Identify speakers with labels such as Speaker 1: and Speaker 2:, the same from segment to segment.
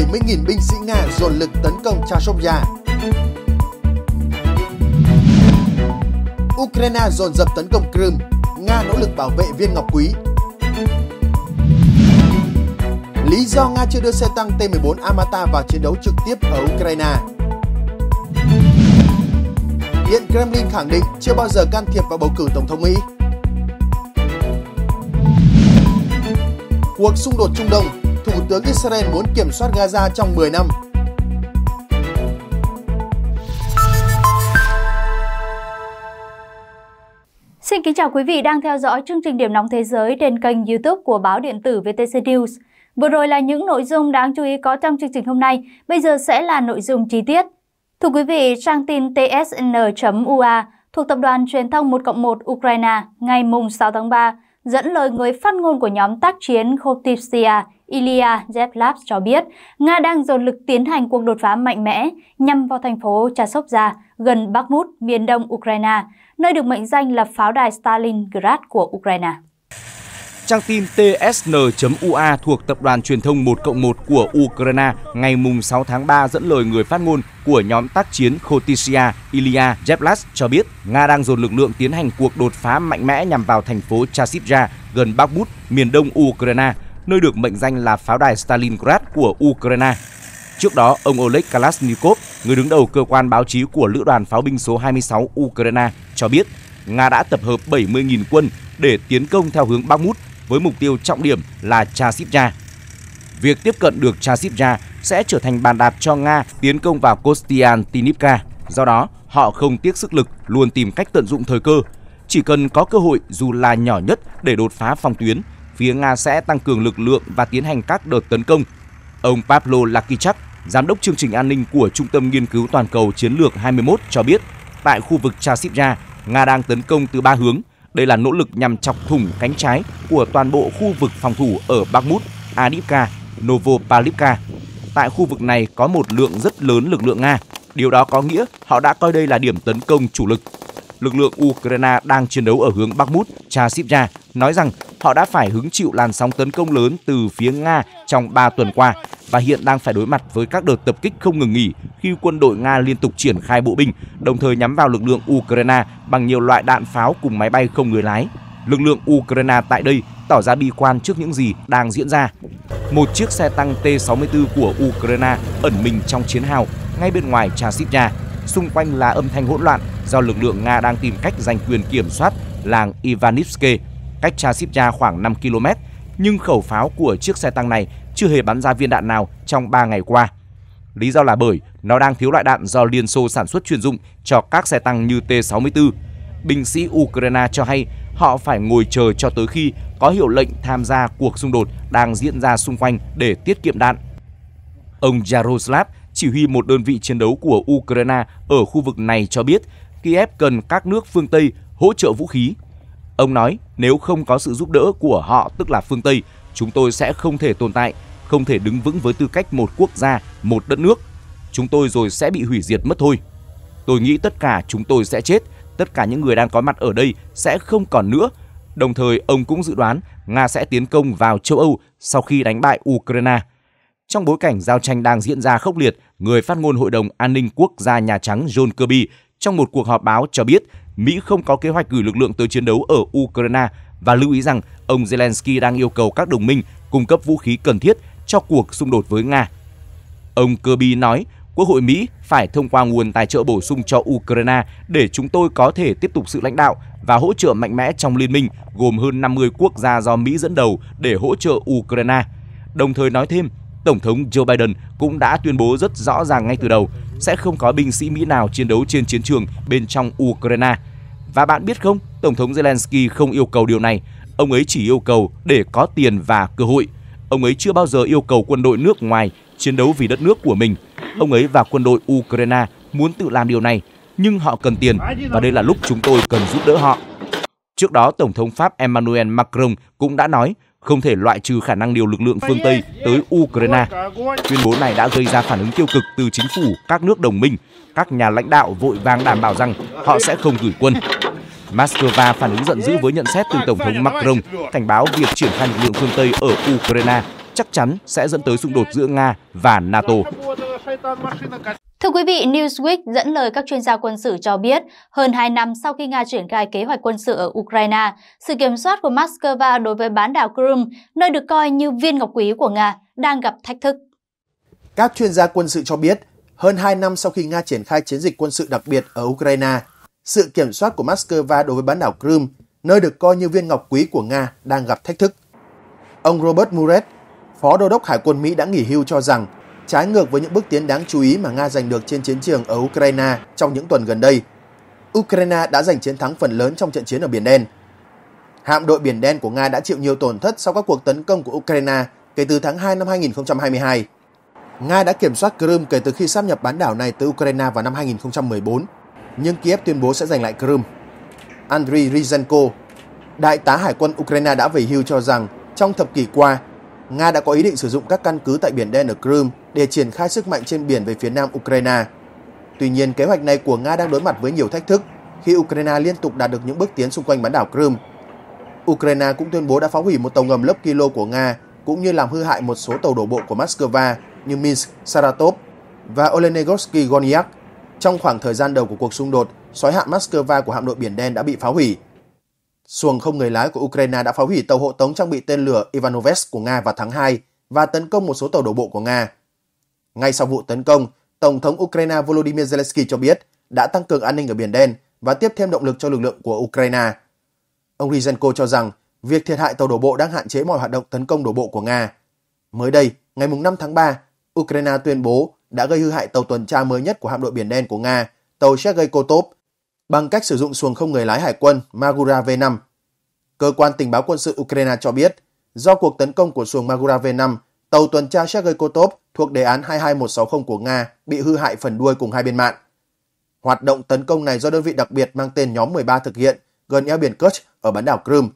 Speaker 1: 70.000 binh sĩ Nga dồn lực tấn công chashovia, Ukraine dồn dập tấn công Crimea, Nga nỗ lực bảo vệ viên ngọc quý. Lý do Nga chưa đưa xe tăng T-14 Amata vào chiến đấu trực tiếp ở Ukraine. Điện Kremlin khẳng định chưa bao giờ can thiệp vào bầu cử Tổng thống Mỹ. Cuộc xung đột Trung Đông Thủ tướng Israel muốn kiểm soát Gaza trong 10 năm.
Speaker 2: Xin kính chào quý vị đang theo dõi chương trình Điểm nóng thế giới trên kênh YouTube của báo điện tử VTC News. Vừa rồi là những nội dung đáng chú ý có trong chương trình hôm nay, bây giờ sẽ là nội dung chi tiết. Thưa quý vị, trang tin tsn.ua thuộc Tập đoàn Truyền thông 1 cộng 1 Ukraine ngày 6 tháng 3 dẫn lời người phát ngôn của nhóm tác chiến Khoptivsia Ilya Zevlav cho biết Nga đang dồn lực tiến hành cuộc đột phá mạnh mẽ nhằm vào thành phố Chasovia gần Bakhmut, miền đông Ukraine, nơi được mệnh danh là pháo đài Stalingrad của Ukraine.
Speaker 3: Trang tin tsn.ua thuộc tập đoàn truyền thông 1 cộng 1 của Ukraine ngày 6 tháng 3 dẫn lời người phát ngôn của nhóm tác chiến Khotisya Ilya Jeblas cho biết Nga đang dồn lực lượng tiến hành cuộc đột phá mạnh mẽ nhằm vào thành phố Chasivja gần Bakhmut, miền đông Ukraine, nơi được mệnh danh là pháo đài Stalingrad của Ukraine. Trước đó, ông Oleg Kalashnikov, người đứng đầu cơ quan báo chí của Lữ đoàn Pháo binh số 26 Ukraine, cho biết Nga đã tập hợp 70.000 quân để tiến công theo hướng Bakhmut với mục tiêu trọng điểm là Chasiv-Ya. Việc tiếp cận được Chasiv-Ya sẽ trở thành bàn đạp cho Nga tiến công vào Kostiantynivka. Do đó, họ không tiếc sức lực, luôn tìm cách tận dụng thời cơ. Chỉ cần có cơ hội dù là nhỏ nhất để đột phá phòng tuyến phía Nga sẽ tăng cường lực lượng và tiến hành các đợt tấn công. Ông Pablo Lakichak, giám đốc chương trình an ninh của Trung tâm Nghiên cứu Toàn cầu Chiến lược 21 cho biết, tại khu vực Chasiv-Ra, Nga đang tấn công từ ba hướng. Đây là nỗ lực nhằm chọc thủng cánh trái của toàn bộ khu vực phòng thủ ở Bakhmut, Adivka, Novopalivka. Tại khu vực này có một lượng rất lớn lực lượng Nga. Điều đó có nghĩa họ đã coi đây là điểm tấn công chủ lực lực lượng Ukraine đang chiến đấu ở hướng Bakhmut, Chasiv-Ra nói rằng họ đã phải hứng chịu làn sóng tấn công lớn từ phía Nga trong 3 tuần qua và hiện đang phải đối mặt với các đợt tập kích không ngừng nghỉ khi quân đội Nga liên tục triển khai bộ binh, đồng thời nhắm vào lực lượng Ukraine bằng nhiều loại đạn pháo cùng máy bay không người lái. Lực lượng Ukraine tại đây tỏ ra bi quan trước những gì đang diễn ra. Một chiếc xe tăng T-64 của Ukraine ẩn mình trong chiến hào ngay bên ngoài Chasiv-Ra xung quanh là âm thanh hỗn loạn do lực lượng Nga đang tìm cách giành quyền kiểm soát làng Ivanivske, cách Chasivya khoảng 5 km, nhưng khẩu pháo của chiếc xe tăng này chưa hề bắn ra viên đạn nào trong 3 ngày qua. Lý do là bởi nó đang thiếu loại đạn do Liên Xô sản xuất chuyên dụng cho các xe tăng như T-64. Binh sĩ Ukraine cho hay họ phải ngồi chờ cho tới khi có hiệu lệnh tham gia cuộc xung đột đang diễn ra xung quanh để tiết kiệm đạn. Ông Jaroslav chỉ huy một đơn vị chiến đấu của Ukraine ở khu vực này cho biết Kiev cần các nước phương Tây hỗ trợ vũ khí. Ông nói, nếu không có sự giúp đỡ của họ, tức là phương Tây, chúng tôi sẽ không thể tồn tại, không thể đứng vững với tư cách một quốc gia, một đất nước. Chúng tôi rồi sẽ bị hủy diệt mất thôi. Tôi nghĩ tất cả chúng tôi sẽ chết, tất cả những người đang có mặt ở đây sẽ không còn nữa. Đồng thời, ông cũng dự đoán Nga sẽ tiến công vào châu Âu sau khi đánh bại Ukraine. Trong bối cảnh giao tranh đang diễn ra khốc liệt, người phát ngôn Hội đồng An ninh Quốc gia Nhà Trắng John Kirby trong một cuộc họp báo cho biết Mỹ không có kế hoạch gửi lực lượng tới chiến đấu ở Ukraine và lưu ý rằng ông Zelensky đang yêu cầu các đồng minh cung cấp vũ khí cần thiết cho cuộc xung đột với Nga. Ông Kirby nói, Quốc hội Mỹ phải thông qua nguồn tài trợ bổ sung cho Ukraine để chúng tôi có thể tiếp tục sự lãnh đạo và hỗ trợ mạnh mẽ trong liên minh gồm hơn 50 quốc gia do Mỹ dẫn đầu để hỗ trợ Ukraine. Đồng thời nói thêm, Tổng thống Joe Biden cũng đã tuyên bố rất rõ ràng ngay từ đầu sẽ không có binh sĩ Mỹ nào chiến đấu trên chiến trường bên trong Ukraine. Và bạn biết không, Tổng thống Zelensky không yêu cầu điều này, ông ấy chỉ yêu cầu để có tiền và cơ hội. Ông ấy chưa bao giờ yêu cầu quân đội nước ngoài chiến đấu vì đất nước của mình. Ông ấy và quân đội Ukraine muốn tự làm điều này, nhưng họ cần tiền và đây là lúc chúng tôi cần giúp đỡ họ. Trước đó, Tổng thống Pháp Emmanuel Macron cũng đã nói không thể loại trừ khả năng điều lực lượng phương Tây tới Ukraine. Tuyên bố này đã gây ra phản ứng tiêu cực từ chính phủ, các nước đồng minh, các nhà lãnh đạo vội vàng đảm bảo rằng họ sẽ không gửi quân. Moscow phản ứng giận dữ với nhận xét từ Tổng thống Macron cảnh báo việc triển khai lực lượng phương Tây ở Ukraine chắc chắn sẽ dẫn tới xung đột giữa Nga và NATO.
Speaker 2: Thưa quý vị, Newsweek dẫn lời các chuyên gia quân sự cho biết, hơn 2 năm sau khi Nga triển khai kế hoạch quân sự ở Ukraine, sự kiểm soát của Moscow đối với bán đảo Crimea, nơi được coi như viên ngọc quý của Nga, đang gặp thách thức.
Speaker 1: Các chuyên gia quân sự cho biết, hơn 2 năm sau khi Nga triển khai chiến dịch quân sự đặc biệt ở Ukraine, sự kiểm soát của Moscow đối với bán đảo Crimea, nơi được coi như viên ngọc quý của Nga, đang gặp thách thức. Ông Robert Muret, Phó Đô đốc Hải quân Mỹ đã nghỉ hưu cho rằng trái ngược với những bước tiến đáng chú ý mà Nga giành được trên chiến trường ở Ukraine trong những tuần gần đây. Ukraine đã giành chiến thắng phần lớn trong trận chiến ở Biển Đen. Hạm đội Biển Đen của Nga đã chịu nhiều tổn thất sau các cuộc tấn công của Ukraine kể từ tháng 2 năm 2022. Nga đã kiểm soát Crimea kể từ khi sáp nhập bán đảo này từ Ukraine vào năm 2014, nhưng Kiev tuyên bố sẽ giành lại Crimea. Andriy Ryzhenko, đại tá hải quân Ukraine đã về hưu cho rằng trong thập kỷ qua, Nga đã có ý định sử dụng các căn cứ tại Biển Đen ở Crimea để triển khai sức mạnh trên biển về phía nam Ukraine. Tuy nhiên, kế hoạch này của Nga đang đối mặt với nhiều thách thức khi Ukraine liên tục đạt được những bước tiến xung quanh bán đảo Crimea. Ukraine cũng tuyên bố đã phá hủy một tàu ngầm lớp kilo của Nga cũng như làm hư hại một số tàu đổ bộ của Moscow như Minsk, Saratov và Olenegorsky Goniak. Trong khoảng thời gian đầu của cuộc xung đột, sói hạm Moscow của hạm đội Biển Đen đã bị phá hủy. Xuồng không người lái của Ukraine đã phá hủy tàu hộ tống trang bị tên lửa Ivanovets của Nga vào tháng 2 và tấn công một số tàu đổ bộ của Nga. Ngay sau vụ tấn công, Tổng thống Ukraine Volodymyr Zelensky cho biết đã tăng cường an ninh ở Biển Đen và tiếp thêm động lực cho lực lượng của Ukraine. Ông Ryzenko cho rằng việc thiệt hại tàu đổ bộ đang hạn chế mọi hoạt động tấn công đổ bộ của Nga. Mới đây, ngày 5 tháng 3, Ukraine tuyên bố đã gây hư hại tàu tuần tra mới nhất của hạm đội Biển Đen của Nga, tàu Sergei Kotov, bằng cách sử dụng xuồng không người lái hải quân Magura V5. Cơ quan tình báo quân sự Ukraine cho biết, do cuộc tấn công của xuồng Magura V5, tàu tuần tra Sergei Kotov thuộc đề án 22160 của Nga bị hư hại phần đuôi cùng hai bên mạn. Hoạt động tấn công này do đơn vị đặc biệt mang tên Nhóm 13 thực hiện gần eo biển Kerch ở bán đảo Crimea.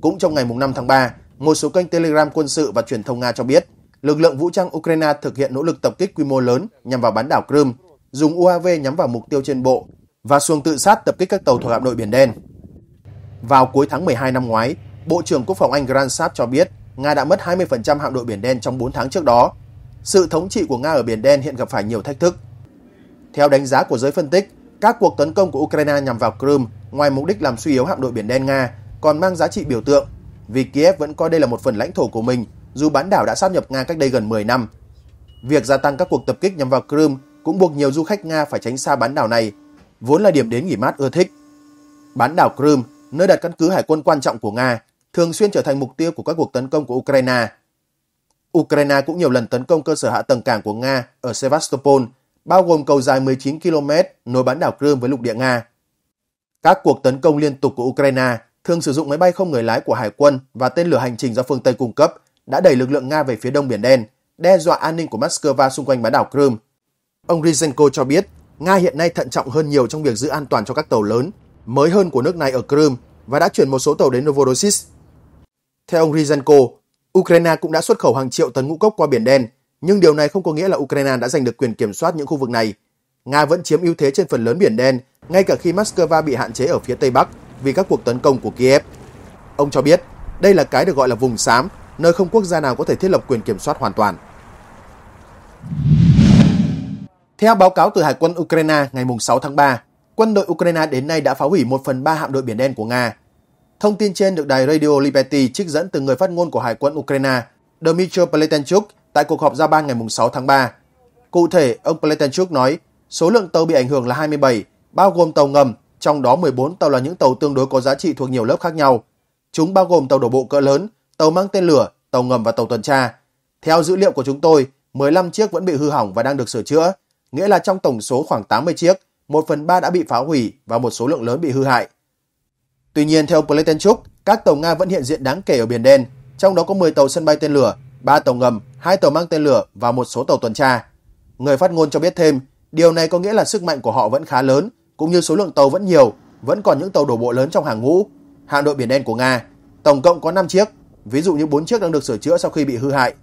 Speaker 1: Cũng trong ngày 5 tháng 3, một số kênh Telegram quân sự và truyền thông Nga cho biết, lực lượng vũ trang Ukraine thực hiện nỗ lực tập kích quy mô lớn nhằm vào bán đảo Crimea, dùng UAV nhắm vào mục tiêu trên bộ và xuồng tự sát tập kích các tàu thuộc hạm đội Biển Đen. Vào cuối tháng 12 năm ngoái, Bộ trưởng Quốc phòng Anh Grant Saab cho biết Nga đã mất 20% hạm đội Biển Đen trong 4 tháng trước đó. Sự thống trị của Nga ở Biển Đen hiện gặp phải nhiều thách thức. Theo đánh giá của giới phân tích, các cuộc tấn công của Ukraine nhằm vào Crimea ngoài mục đích làm suy yếu hạm đội Biển Đen Nga còn mang giá trị biểu tượng vì Kiev vẫn coi đây là một phần lãnh thổ của mình dù bán đảo đã sáp nhập Nga cách đây gần 10 năm. Việc gia tăng các cuộc tập kích nhằm vào Crimea cũng buộc nhiều du khách Nga phải tránh xa bán đảo này vốn là điểm đến nghỉ mát ưa thích. Bán đảo Crimea, nơi đặt căn cứ hải quân quan trọng của Nga, thường xuyên trở thành mục tiêu của các cuộc tấn công của Ukraine. Ukraine cũng nhiều lần tấn công cơ sở hạ tầng cảng của Nga ở Sevastopol, bao gồm cầu dài 19 km nối bán đảo Crimea với lục địa Nga. Các cuộc tấn công liên tục của Ukraine thường sử dụng máy bay không người lái của Hải quân và tên lửa hành trình do phương Tây cung cấp đã đẩy lực lượng Nga về phía đông Biển Đen, đe dọa an ninh của Moscow xung quanh bán đảo Crimea. Ông Ryzenko cho biết Nga hiện nay thận trọng hơn nhiều trong việc giữ an toàn cho các tàu lớn, mới hơn của nước này ở Crimea và đã chuyển một số tàu đến Novorossiysk. Theo ông Ryzenko, Ukraine cũng đã xuất khẩu hàng triệu tấn ngũ cốc qua Biển Đen, nhưng điều này không có nghĩa là Ukraine đã giành được quyền kiểm soát những khu vực này. Nga vẫn chiếm ưu thế trên phần lớn Biển Đen, ngay cả khi Moscow bị hạn chế ở phía Tây Bắc vì các cuộc tấn công của Kiev. Ông cho biết, đây là cái được gọi là vùng xám, nơi không quốc gia nào có thể thiết lập quyền kiểm soát hoàn toàn. Theo báo cáo từ Hải quân Ukraine ngày 6 tháng 3, quân đội Ukraine đến nay đã phá hủy 1 phần 3 hạm đội Biển Đen của Nga. Thông tin trên được đài Radio Liberty trích dẫn từ người phát ngôn của Hải quân Ukraine Dmytro Pletenchuk tại cuộc họp ra ban ngày 6 tháng 3. Cụ thể, ông Pletenchuk nói số lượng tàu bị ảnh hưởng là 27, bao gồm tàu ngầm, trong đó 14 tàu là những tàu tương đối có giá trị thuộc nhiều lớp khác nhau. Chúng bao gồm tàu đổ bộ cỡ lớn, tàu mang tên lửa, tàu ngầm và tàu tuần tra. Theo dữ liệu của chúng tôi, 15 chiếc vẫn bị hư hỏng và đang được sửa chữa, nghĩa là trong tổng số khoảng 80 chiếc, 1 phần 3 đã bị phá hủy và một số lượng lớn bị hư hại. Tuy nhiên, theo Pletenchuk, các tàu Nga vẫn hiện diện đáng kể ở Biển Đen, trong đó có 10 tàu sân bay tên lửa, 3 tàu ngầm, 2 tàu mang tên lửa và một số tàu tuần tra. Người phát ngôn cho biết thêm, điều này có nghĩa là sức mạnh của họ vẫn khá lớn, cũng như số lượng tàu vẫn nhiều, vẫn còn những tàu đổ bộ lớn trong hàng ngũ. Hạm đội Biển Đen của Nga, tổng cộng có 5 chiếc, ví dụ như 4 chiếc đang được sửa chữa sau khi bị hư hại.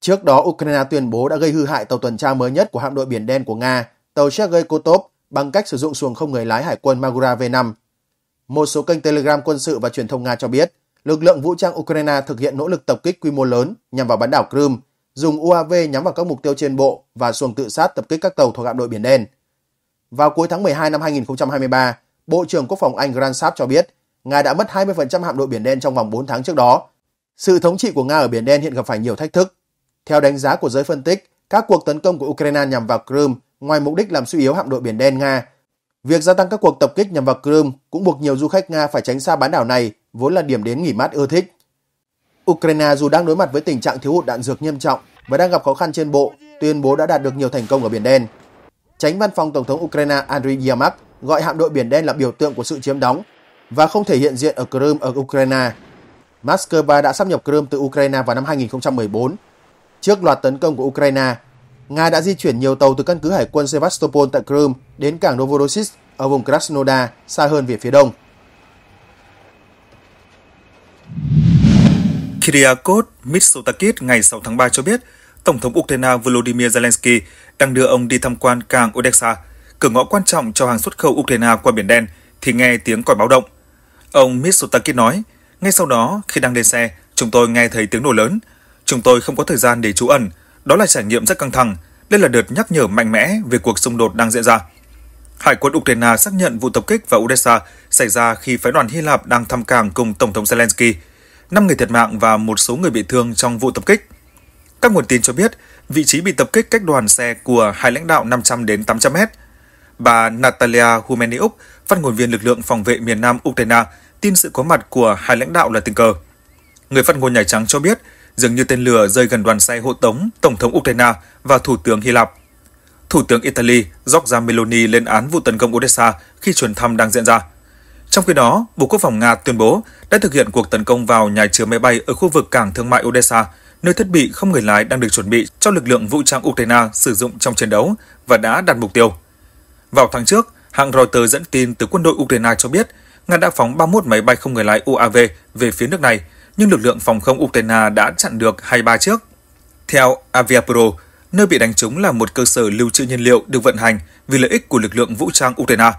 Speaker 1: Trước đó, Ukraine tuyên bố đã gây hư hại tàu tuần tra mới nhất của hạm đội Biển Đen của Nga, tàu Sergei Kotov, bằng cách sử dụng xuồng không người lái hải quân Magura V5. Một số kênh Telegram quân sự và truyền thông Nga cho biết, lực lượng vũ trang Ukraine thực hiện nỗ lực tập kích quy mô lớn nhằm vào bán đảo Crimea, dùng UAV nhắm vào các mục tiêu trên bộ và xuồng tự sát tập kích các tàu thuộc hạm đội Biển Đen. Vào cuối tháng 12 năm 2023, Bộ trưởng Quốc phòng Anh Grant Saab cho biết Nga đã mất 20% hạm đội Biển Đen trong vòng 4 tháng trước đó. Sự thống trị của Nga ở Biển Đen hiện gặp phải nhiều thách thức, theo đánh giá của giới phân tích, các cuộc tấn công của Ukraine nhằm vào Crimea ngoài mục đích làm suy yếu hạm đội Biển Đen Nga, việc gia tăng các cuộc tập kích nhằm vào Crimea cũng buộc nhiều du khách Nga phải tránh xa bán đảo này, vốn là điểm đến nghỉ mát ưa thích. Ukraine dù đang đối mặt với tình trạng thiếu hụt đạn dược nghiêm trọng và đang gặp khó khăn trên bộ, tuyên bố đã đạt được nhiều thành công ở Biển Đen. Tránh văn phòng Tổng thống Ukraine Andriy Yermak gọi hạm đội Biển Đen là biểu tượng của sự chiếm đóng và không thể hiện diện ở Crimea ở Ukraine. Moscow đã sắp nhập Crimea từ Ukraine vào năm 2014 Trước loạt tấn công của Ukraine, Nga đã di chuyển nhiều tàu từ căn cứ hải quân Sevastopol tại Crimea đến cảng Novorossiysk ở vùng Krasnodar xa hơn về phía đông.
Speaker 4: Kyriakos Mitsotakis ngày 6 tháng 3 cho biết, Tổng thống Ukraine Volodymyr Zelensky đang đưa ông đi tham quan cảng Odessa, cửa ngõ quan trọng cho hàng xuất khẩu Ukraine qua Biển Đen, thì nghe tiếng còi báo động. Ông Mitsotakis nói, ngay sau đó, khi đang lên xe, chúng tôi nghe thấy tiếng nổ lớn, Chúng tôi không có thời gian để trú ẩn, đó là trải nghiệm rất căng thẳng, đây là đợt nhắc nhở mạnh mẽ về cuộc xung đột đang diễn ra. Hải quân Ukraine xác nhận vụ tập kích vào Odessa xảy ra khi phái đoàn Hy Lạp đang thăm cảng cùng Tổng thống Zelensky. Năm người thiệt mạng và một số người bị thương trong vụ tập kích. Các nguồn tin cho biết, vị trí bị tập kích cách đoàn xe của hai lãnh đạo 500 đến 800 mét. Bà Natalia Humeniuk, phát ngôn viên lực lượng phòng vệ miền Nam Ukraine, tin sự có mặt của hai lãnh đạo là tình cờ. Người phát ngôn Nhà Trắng cho biết, dường như tên lửa rơi gần đoàn xe hộ tống Tổng thống Ukraine và Thủ tướng Hy Lạp. Thủ tướng Italy Giorgia Meloni lên án vụ tấn công Odessa khi chuyến thăm đang diễn ra. Trong khi đó, Bộ Quốc phòng Nga tuyên bố đã thực hiện cuộc tấn công vào nhà chứa máy bay ở khu vực cảng thương mại Odessa, nơi thiết bị không người lái đang được chuẩn bị cho lực lượng vũ trang Ukraine sử dụng trong chiến đấu và đã đạt mục tiêu. Vào tháng trước, hãng Reuters dẫn tin từ quân đội Ukraine cho biết Nga đã phóng 31 máy bay không người lái UAV về phía nước này – nhưng lực lượng phòng không Ukraine đã chặn được hai ba chiếc. Theo Aviapro, nơi bị đánh trúng là một cơ sở lưu trữ nhiên liệu được vận hành vì lợi ích của lực lượng vũ trang Ukraine.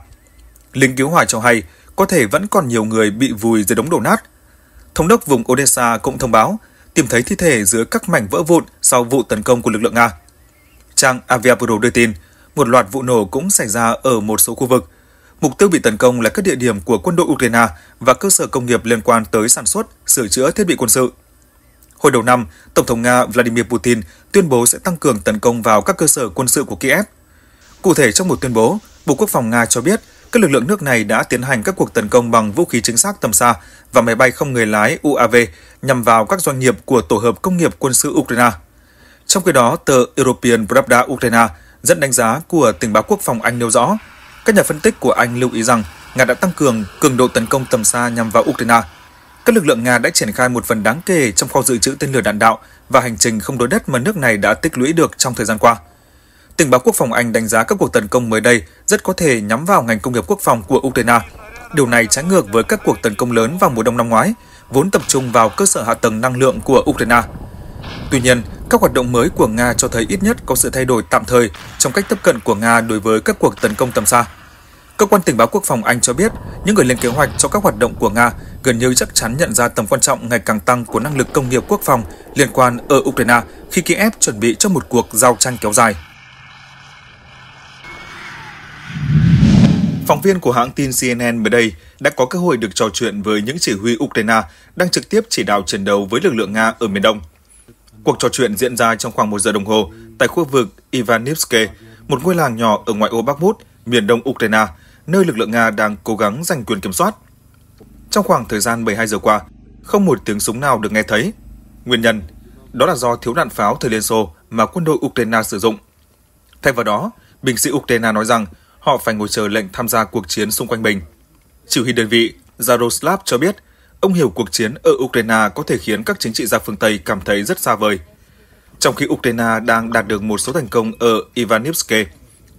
Speaker 4: Lính cứu hỏa cho hay có thể vẫn còn nhiều người bị vùi dưới đống đổ nát. Thống đốc vùng Odessa cũng thông báo tìm thấy thi thể dưới các mảnh vỡ vụn sau vụ tấn công của lực lượng Nga. Trang Aviapro đưa tin, một loạt vụ nổ cũng xảy ra ở một số khu vực, Mục tiêu bị tấn công là các địa điểm của quân đội Ukraine và cơ sở công nghiệp liên quan tới sản xuất, sửa chữa thiết bị quân sự. Hồi đầu năm, Tổng thống Nga Vladimir Putin tuyên bố sẽ tăng cường tấn công vào các cơ sở quân sự của Kiev. Cụ thể trong một tuyên bố, Bộ Quốc phòng Nga cho biết các lực lượng nước này đã tiến hành các cuộc tấn công bằng vũ khí chính xác tầm xa và máy bay không người lái UAV nhằm vào các doanh nghiệp của Tổ hợp Công nghiệp Quân sự Ukraine. Trong khi đó, tờ European Pravda Ukraine dẫn đánh giá của tình báo quốc phòng Anh nêu rõ các nhà phân tích của Anh lưu ý rằng Nga đã tăng cường cường độ tấn công tầm xa nhằm vào Ukraine. Các lực lượng Nga đã triển khai một phần đáng kể trong kho dự trữ tên lửa đạn đạo và hành trình không đối đất mà nước này đã tích lũy được trong thời gian qua. Tình báo quốc phòng Anh đánh giá các cuộc tấn công mới đây rất có thể nhắm vào ngành công nghiệp quốc phòng của Ukraine. Điều này trái ngược với các cuộc tấn công lớn vào mùa đông năm ngoái, vốn tập trung vào cơ sở hạ tầng năng lượng của Ukraine. Tuy nhiên, các hoạt động mới của Nga cho thấy ít nhất có sự thay đổi tạm thời trong cách tiếp cận của Nga đối với các cuộc tấn công tầm xa. Cơ quan tình báo quốc phòng Anh cho biết, những người lên kế hoạch cho các hoạt động của Nga gần như chắc chắn nhận ra tầm quan trọng ngày càng tăng của năng lực công nghiệp quốc phòng liên quan ở Ukraine khi Kiev chuẩn bị cho một cuộc giao tranh kéo dài. Phóng viên của hãng tin CNN mới đây đã có cơ hội được trò chuyện với những chỉ huy Ukraine đang trực tiếp chỉ đạo chiến đấu với lực lượng Nga ở miền Đông. Cuộc trò chuyện diễn ra trong khoảng một giờ đồng hồ tại khu vực Ivanivske, một ngôi làng nhỏ ở ngoại ô Bakhmut, miền đông Ukraine, nơi lực lượng Nga đang cố gắng giành quyền kiểm soát. Trong khoảng thời gian 12 giờ qua, không một tiếng súng nào được nghe thấy. Nguyên nhân, đó là do thiếu đạn pháo thời Liên Xô mà quân đội Ukraine sử dụng. Thay vào đó, binh sĩ Ukraine nói rằng họ phải ngồi chờ lệnh tham gia cuộc chiến xung quanh mình. Chỉ huy đơn vị Zaroslav cho biết ông hiểu cuộc chiến ở Ukraine có thể khiến các chính trị gia phương Tây cảm thấy rất xa vời. Trong khi Ukraine đang đạt được một số thành công ở Ivanivske,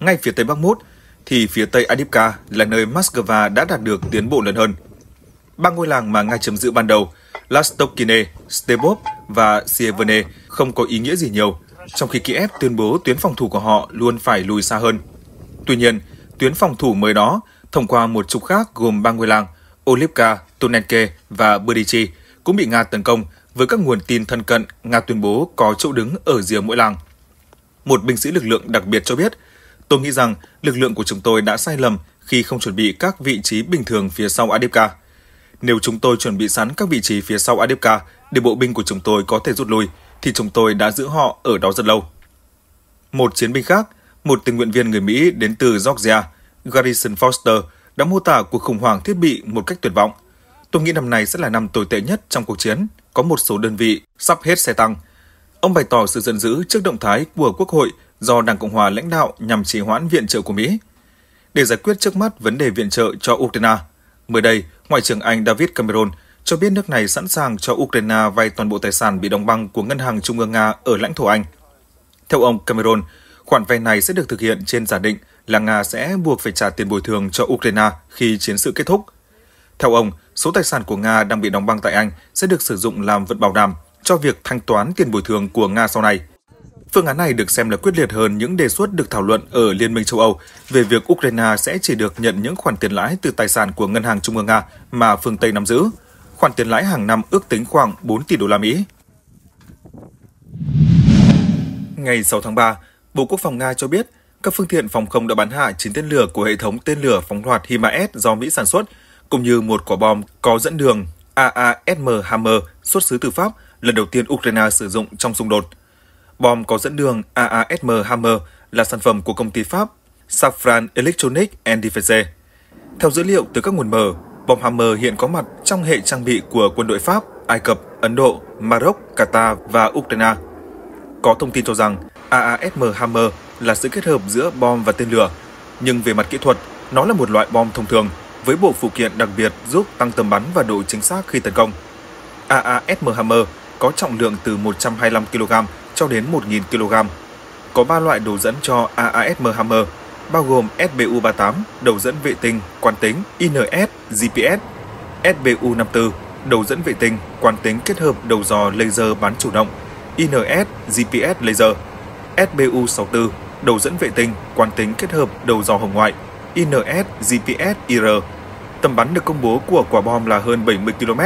Speaker 4: ngay phía tây Bắc Mốt, thì phía tây Adipka là nơi Moscow đã đạt được tiến bộ lớn hơn. Ba ngôi làng mà Nga chiếm giữ ban đầu là Stokine, Stebov và Sieverne không có ý nghĩa gì nhiều, trong khi Kiev tuyên bố tuyến phòng thủ của họ luôn phải lùi xa hơn. Tuy nhiên, tuyến phòng thủ mới đó thông qua một trục khác gồm ba ngôi làng Olivka, Tunenke và Berichi cũng bị Nga tấn công với các nguồn tin thân cận Nga tuyên bố có chỗ đứng ở rìa mỗi làng. Một binh sĩ lực lượng đặc biệt cho biết, tôi nghĩ rằng lực lượng của chúng tôi đã sai lầm khi không chuẩn bị các vị trí bình thường phía sau Adipka. Nếu chúng tôi chuẩn bị sẵn các vị trí phía sau Adipka để bộ binh của chúng tôi có thể rút lui, thì chúng tôi đã giữ họ ở đó rất lâu. Một chiến binh khác, một tình nguyện viên người Mỹ đến từ Georgia, Garrison Foster, đã mô tả cuộc khủng hoảng thiết bị một cách tuyệt vọng. Tôi nghĩ năm nay sẽ là năm tồi tệ nhất trong cuộc chiến, có một số đơn vị sắp hết xe tăng. Ông bày tỏ sự giận dữ trước động thái của Quốc hội do Đảng Cộng hòa lãnh đạo nhằm trì hoãn viện trợ của Mỹ. Để giải quyết trước mắt vấn đề viện trợ cho Ukraine, mới đây, Ngoại trưởng Anh David Cameron cho biết nước này sẵn sàng cho Ukraine vay toàn bộ tài sản bị đóng băng của Ngân hàng Trung ương Nga ở lãnh thổ Anh. Theo ông Cameron, khoản vay này sẽ được thực hiện trên giả định là Nga sẽ buộc phải trả tiền bồi thường cho Ukraine khi chiến sự kết thúc. Theo ông, số tài sản của Nga đang bị đóng băng tại Anh sẽ được sử dụng làm vật bảo đảm cho việc thanh toán tiền bồi thường của Nga sau này. Phương án này được xem là quyết liệt hơn những đề xuất được thảo luận ở Liên minh châu Âu về việc Ukraine sẽ chỉ được nhận những khoản tiền lãi từ tài sản của Ngân hàng Trung ương Nga mà phương Tây nắm giữ. Khoản tiền lãi hàng năm ước tính khoảng 4 tỷ đô la Mỹ. Ngày 6 tháng 3, Bộ Quốc phòng Nga cho biết các phương tiện phòng không đã bắn hạ 9 tên lửa của hệ thống tên lửa phóng loạt HIMARS do Mỹ sản xuất cũng như một quả bom có dẫn đường AASM Hammer xuất xứ từ Pháp lần đầu tiên Ukraine sử dụng trong xung đột. Bom có dẫn đường AASM Hammer là sản phẩm của công ty Pháp Safran Electronic and Defense. Theo dữ liệu từ các nguồn mở, bom Hammer hiện có mặt trong hệ trang bị của quân đội Pháp, Ai Cập, Ấn Độ, Maroc, Qatar và Ukraine. Có thông tin cho rằng AASM Hammer là sự kết hợp giữa bom và tên lửa, nhưng về mặt kỹ thuật, nó là một loại bom thông thường – với bộ phụ kiện đặc biệt giúp tăng tầm bắn và độ chính xác khi tấn công. AASM Hammer có trọng lượng từ 125 kg cho đến 1.000 kg. Có 3 loại đầu dẫn cho AASM Hammer, bao gồm SBU-38, đầu dẫn vệ tinh, quan tính, INS, GPS, SBU-54, đầu dẫn vệ tinh, quan tính kết hợp đầu dò laser bán chủ động, INS, GPS laser, SBU-64, đầu dẫn vệ tinh, quan tính kết hợp đầu dò hồng ngoại, INS GPS IR. Tầm bắn được công bố của quả bom là hơn 70 km.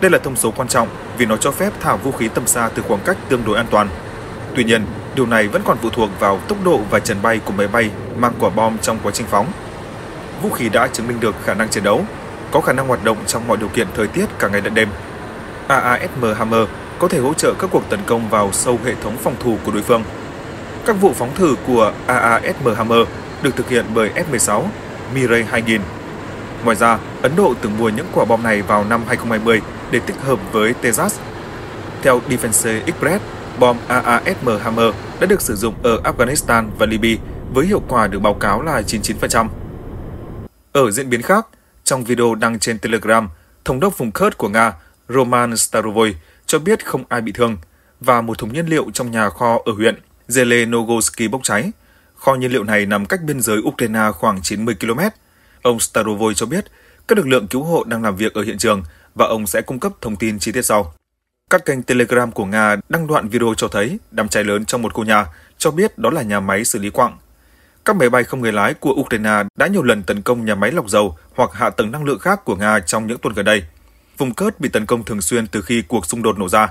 Speaker 4: Đây là thông số quan trọng vì nó cho phép thả vũ khí tầm xa từ khoảng cách tương đối an toàn. Tuy nhiên, điều này vẫn còn phụ thuộc vào tốc độ và trần bay của máy bay mang quả bom trong quá trình phóng. Vũ khí đã chứng minh được khả năng chiến đấu, có khả năng hoạt động trong mọi điều kiện thời tiết cả ngày lẫn đêm. AASM Hammer có thể hỗ trợ các cuộc tấn công vào sâu hệ thống phòng thủ của đối phương. Các vụ phóng thử của AASM Hammer được thực hiện bởi F-16 Mirage 2000. Ngoài ra, Ấn Độ từng mua những quả bom này vào năm 2020 để tích hợp với Tejas. Theo Defense Express, bom AASM Hammer đã được sử dụng ở Afghanistan và Libya với hiệu quả được báo cáo là 99%. Ở diễn biến khác, trong video đăng trên Telegram, Thống đốc vùng Kurd của Nga Roman Starovoy cho biết không ai bị thương và một thùng nhiên liệu trong nhà kho ở huyện Zelenogorsky bốc cháy. Kho nhiên liệu này nằm cách biên giới Ukraine khoảng 90 km. Ông Starovoy cho biết, các lực lượng cứu hộ đang làm việc ở hiện trường và ông sẽ cung cấp thông tin chi tiết sau. Các kênh Telegram của Nga đăng đoạn video cho thấy đám cháy lớn trong một khu nhà, cho biết đó là nhà máy xử lý quặng. Các máy bay không người lái của Ukraine đã nhiều lần tấn công nhà máy lọc dầu hoặc hạ tầng năng lượng khác của Nga trong những tuần gần đây. Vùng Kurd bị tấn công thường xuyên từ khi cuộc xung đột nổ ra.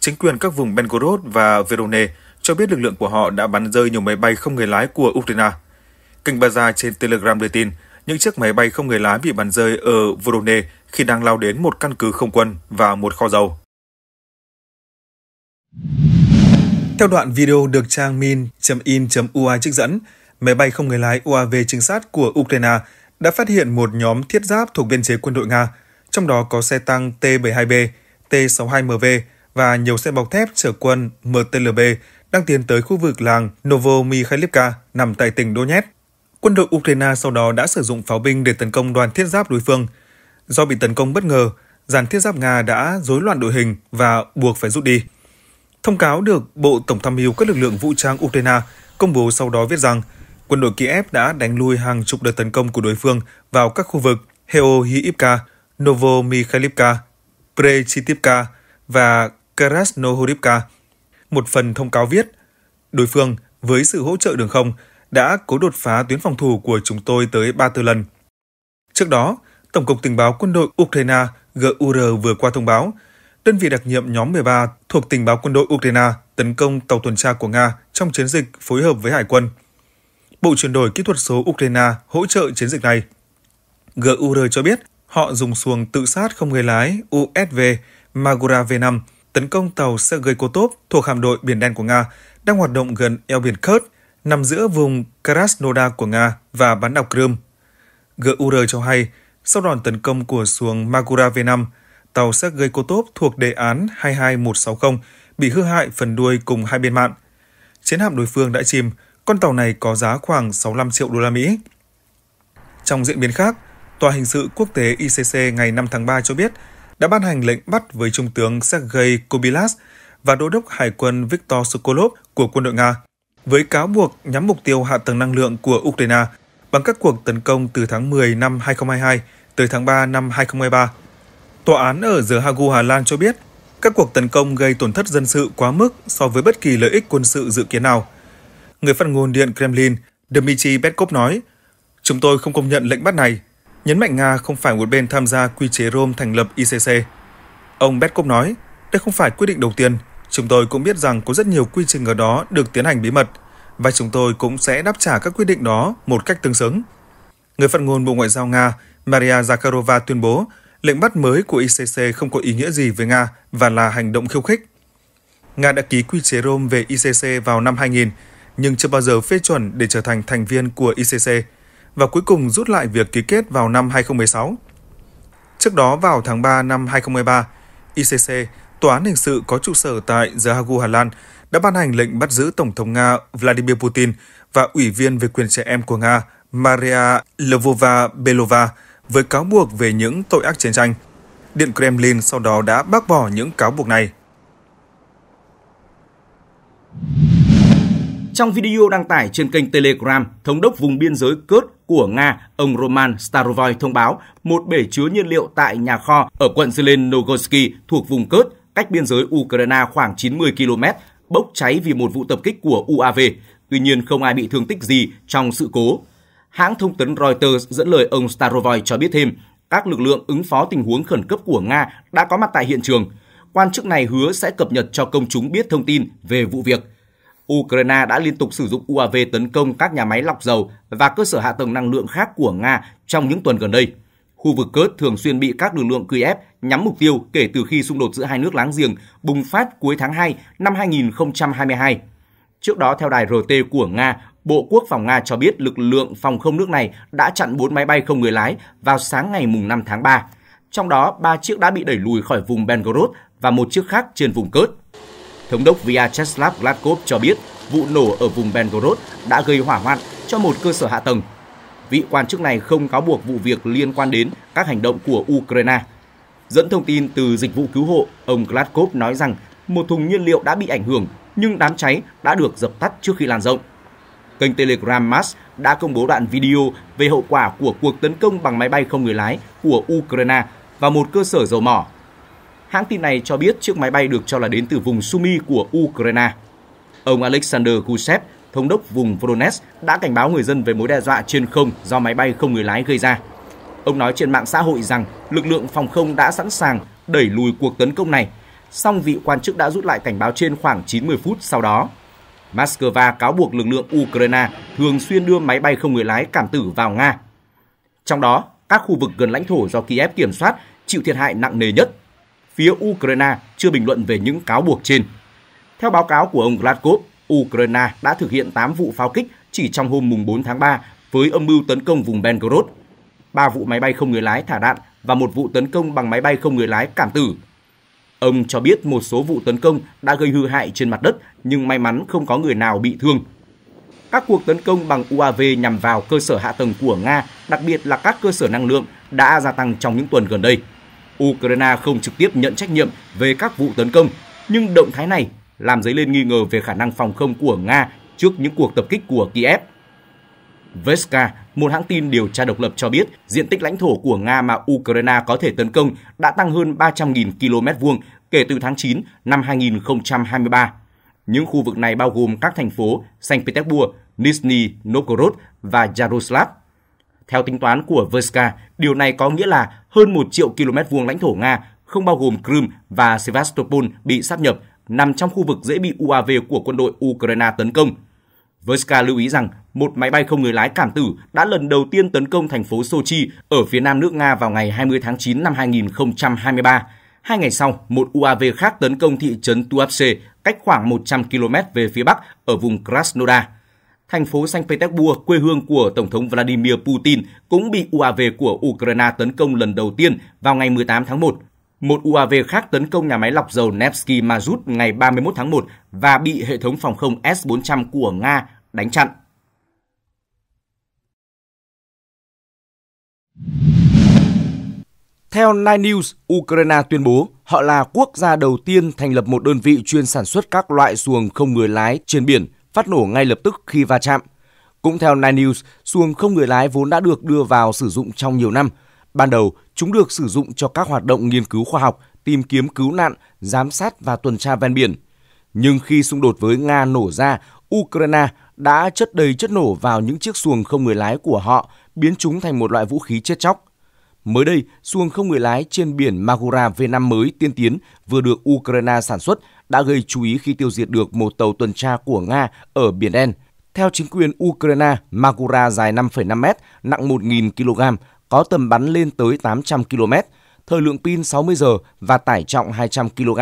Speaker 4: Chính quyền các vùng Belgorod và Verone cho biết lực lượng của họ đã bắn rơi nhiều máy bay không người lái của Ukraine. Kênh Baza trên Telegram đưa tin, những chiếc máy bay không người lái bị bắn rơi ở Vorone khi đang lao đến một căn cứ không quân và một kho dầu. Theo đoạn video được trang min.in.ua trích dẫn, máy bay không người lái UAV trinh sát của Ukraine đã phát hiện một nhóm thiết giáp thuộc biên chế quân đội Nga, trong đó có xe tăng T-72B, T-62MV và nhiều xe bọc thép chở quân MTLB đang tiến tới khu vực làng Novomikhailivka nằm tại tỉnh Donetsk. Quân đội Ukraine sau đó đã sử dụng pháo binh để tấn công đoàn thiết giáp đối phương. Do bị tấn công bất ngờ, dàn thiết giáp Nga đã rối loạn đội hình và buộc phải rút đi. Thông cáo được Bộ Tổng tham mưu các lực lượng vũ trang Ukraine công bố sau đó viết rằng quân đội Kiev đã đánh lui hàng chục đợt tấn công của đối phương vào các khu vực Heohiivka, Novomikhailivka, Prechitivka và Krasnohorivka – một phần thông cáo viết, đối phương với sự hỗ trợ đường không đã cố đột phá tuyến phòng thủ của chúng tôi tới 34 lần. Trước đó, Tổng cục Tình báo Quân đội Ukraine GUR vừa qua thông báo, đơn vị đặc nhiệm nhóm 13 thuộc Tình báo Quân đội Ukraine tấn công tàu tuần tra của Nga trong chiến dịch phối hợp với Hải quân. Bộ chuyển đổi kỹ thuật số Ukraine hỗ trợ chiến dịch này. GUR cho biết họ dùng xuồng tự sát không người lái USV Magura V5 tấn công tàu Sergei Kotov thuộc hạm đội Biển Đen của Nga đang hoạt động gần eo biển Kurd, nằm giữa vùng Krasnodar của Nga và bán đảo Crimea. GUR cho hay, sau đòn tấn công của xuồng Magura V5, tàu Sergei Kotov thuộc đề án 22160 bị hư hại phần đuôi cùng hai bên mạn. Chiến hạm đối phương đã chìm, con tàu này có giá khoảng 65 triệu đô la Mỹ. Trong diễn biến khác, Tòa hình sự quốc tế ICC ngày 5 tháng 3 cho biết đã ban hành lệnh bắt với Trung tướng Sergei Kobilas và Đô đốc Hải quân Viktor Sokolov của quân đội Nga, với cáo buộc nhắm mục tiêu hạ tầng năng lượng của Ukraine bằng các cuộc tấn công từ tháng 10 năm 2022 tới tháng 3 năm 2023. Tòa án ở The Hague Hà Lan cho biết các cuộc tấn công gây tổn thất dân sự quá mức so với bất kỳ lợi ích quân sự dự kiến nào. Người phát ngôn Điện Kremlin Dmitry Peskov nói, Chúng tôi không công nhận lệnh bắt này, nhấn mạnh Nga không phải một bên tham gia quy chế Rome thành lập ICC. Ông Peskov nói, đây không phải quyết định đầu tiên, chúng tôi cũng biết rằng có rất nhiều quy trình ở đó được tiến hành bí mật, và chúng tôi cũng sẽ đáp trả các quyết định đó một cách tương xứng. Người phát ngôn Bộ Ngoại giao Nga Maria Zakharova tuyên bố lệnh bắt mới của ICC không có ý nghĩa gì với Nga và là hành động khiêu khích. Nga đã ký quy chế Rome về ICC vào năm 2000, nhưng chưa bao giờ phê chuẩn để trở thành thành viên của ICC và cuối cùng rút lại việc ký kết vào năm 2016. Trước đó vào tháng 3 năm 2013, ICC, Tòa án hình sự có trụ sở tại The Hague, Hà Lan, đã ban hành lệnh bắt giữ Tổng thống Nga Vladimir Putin và Ủy viên về quyền trẻ em của Nga Maria Lvova Belova với cáo buộc về những tội ác chiến tranh. Điện Kremlin sau đó đã bác bỏ những cáo buộc này. Trong video đăng tải trên kênh Telegram, thống đốc vùng biên giới
Speaker 3: Kurt của Nga, ông Roman Starovoy thông báo một bể chứa nhiên liệu tại nhà kho ở quận Zelenogorsky thuộc vùng Kurt, cách biên giới Ukraine khoảng 90 km, bốc cháy vì một vụ tập kích của UAV. Tuy nhiên, không ai bị thương tích gì trong sự cố. Hãng thông tấn Reuters dẫn lời ông Starovoy cho biết thêm, các lực lượng ứng phó tình huống khẩn cấp của Nga đã có mặt tại hiện trường. Quan chức này hứa sẽ cập nhật cho công chúng biết thông tin về vụ việc. Ukraine đã liên tục sử dụng UAV tấn công các nhà máy lọc dầu và cơ sở hạ tầng năng lượng khác của Nga trong những tuần gần đây. Khu vực Kurd thường xuyên bị các lực lượng Kyiv nhắm mục tiêu kể từ khi xung đột giữa hai nước láng giềng bùng phát cuối tháng 2 năm 2022. Trước đó, theo đài RT của Nga, Bộ Quốc phòng Nga cho biết lực lượng phòng không nước này đã chặn 4 máy bay không người lái vào sáng ngày 5 tháng 3. Trong đó, 3 chiếc đã bị đẩy lùi khỏi vùng Belgorod và một chiếc khác trên vùng Kurd. Thống đốc Vyacheslav Gladkov cho biết vụ nổ ở vùng Belgorod đã gây hỏa hoạn cho một cơ sở hạ tầng. Vị quan chức này không cáo buộc vụ việc liên quan đến các hành động của Ukraine. Dẫn thông tin từ dịch vụ cứu hộ, ông Gladkov nói rằng một thùng nhiên liệu đã bị ảnh hưởng nhưng đám cháy đã được dập tắt trước khi lan rộng. Kênh Telegram Mass đã công bố đoạn video về hậu quả của cuộc tấn công bằng máy bay không người lái của Ukraine vào một cơ sở dầu mỏ Hãng tin này cho biết chiếc máy bay được cho là đến từ vùng Sumy của Ukraine. Ông Alexander Kusev, thống đốc vùng Voronezh, đã cảnh báo người dân về mối đe dọa trên không do máy bay không người lái gây ra. Ông nói trên mạng xã hội rằng lực lượng phòng không đã sẵn sàng đẩy lùi cuộc tấn công này, song vị quan chức đã rút lại cảnh báo trên khoảng 90 phút sau đó. Moscow cáo buộc lực lượng Ukraine thường xuyên đưa máy bay không người lái cảm tử vào Nga. Trong đó, các khu vực gần lãnh thổ do Kiev kiểm soát chịu thiệt hại nặng nề nhất phía Ukraine chưa bình luận về những cáo buộc trên. Theo báo cáo của ông Gladkov, Ukraine đã thực hiện 8 vụ pháo kích chỉ trong hôm mùng 4 tháng 3 với âm mưu tấn công vùng Belgorod, 3 vụ máy bay không người lái thả đạn và một vụ tấn công bằng máy bay không người lái cảm tử. Ông cho biết một số vụ tấn công đã gây hư hại trên mặt đất nhưng may mắn không có người nào bị thương. Các cuộc tấn công bằng UAV nhằm vào cơ sở hạ tầng của Nga, đặc biệt là các cơ sở năng lượng, đã gia tăng trong những tuần gần đây. Ukraine không trực tiếp nhận trách nhiệm về các vụ tấn công, nhưng động thái này làm dấy lên nghi ngờ về khả năng phòng không của Nga trước những cuộc tập kích của Kiev. Veska, một hãng tin điều tra độc lập cho biết diện tích lãnh thổ của Nga mà Ukraine có thể tấn công đã tăng hơn 300.000 km vuông kể từ tháng 9 năm 2023. Những khu vực này bao gồm các thành phố Saint Petersburg, Nizhny Novgorod và Yaroslav. Theo tính toán của Veska, điều này có nghĩa là hơn 1 triệu km vuông lãnh thổ Nga, không bao gồm Crimea và Sevastopol bị sáp nhập, nằm trong khu vực dễ bị UAV của quân đội Ukraine tấn công. Verska lưu ý rằng một máy bay không người lái cảm tử đã lần đầu tiên tấn công thành phố Sochi ở phía nam nước Nga vào ngày 20 tháng 9 năm 2023. Hai ngày sau, một UAV khác tấn công thị trấn Tuapse, cách khoảng 100 km về phía bắc ở vùng Krasnodar thành phố Saint Petersburg, quê hương của Tổng thống Vladimir Putin, cũng bị UAV của Ukraine tấn công lần đầu tiên vào ngày 18 tháng 1. Một UAV khác tấn công nhà máy lọc dầu Nevsky Mazut ngày 31 tháng 1 và bị hệ thống phòng không S-400 của Nga đánh chặn. Theo Nine News, Ukraine tuyên bố họ là quốc gia đầu tiên thành lập một đơn vị chuyên sản xuất các loại xuồng không người lái trên biển – phát nổ ngay lập tức khi va chạm. Cũng theo Nine News, xuồng không người lái vốn đã được đưa vào sử dụng trong nhiều năm. Ban đầu, chúng được sử dụng cho các hoạt động nghiên cứu khoa học, tìm kiếm cứu nạn, giám sát và tuần tra ven biển. Nhưng khi xung đột với Nga nổ ra, Ukraine đã chất đầy chất nổ vào những chiếc xuồng không người lái của họ, biến chúng thành một loại vũ khí chết chóc. Mới đây, xuồng không người lái trên biển Magura V5 mới tiên tiến vừa được Ukraine sản xuất đã gây chú ý khi tiêu diệt được một tàu tuần tra của Nga ở Biển Đen. Theo chính quyền Ukraine, Magura dài 5,5 m, nặng 1.000 kg, có tầm bắn lên tới 800 km, thời lượng pin 60 giờ và tải trọng 200 kg.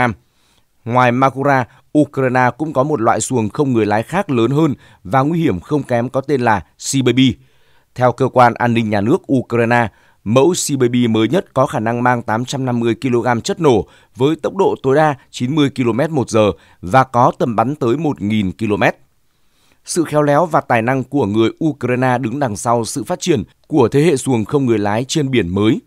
Speaker 3: Ngoài Magura, Ukraine cũng có một loại xuồng không người lái khác lớn hơn và nguy hiểm không kém có tên là Sea Baby. Theo cơ quan an ninh nhà nước Ukraine, Mẫu CBB mới nhất có khả năng mang 850 kg chất nổ với tốc độ tối đa 90 km một giờ và có tầm bắn tới 1.000 km. Sự khéo léo và tài năng của người Ukraine đứng đằng sau sự phát triển của thế hệ xuồng không người lái trên biển mới.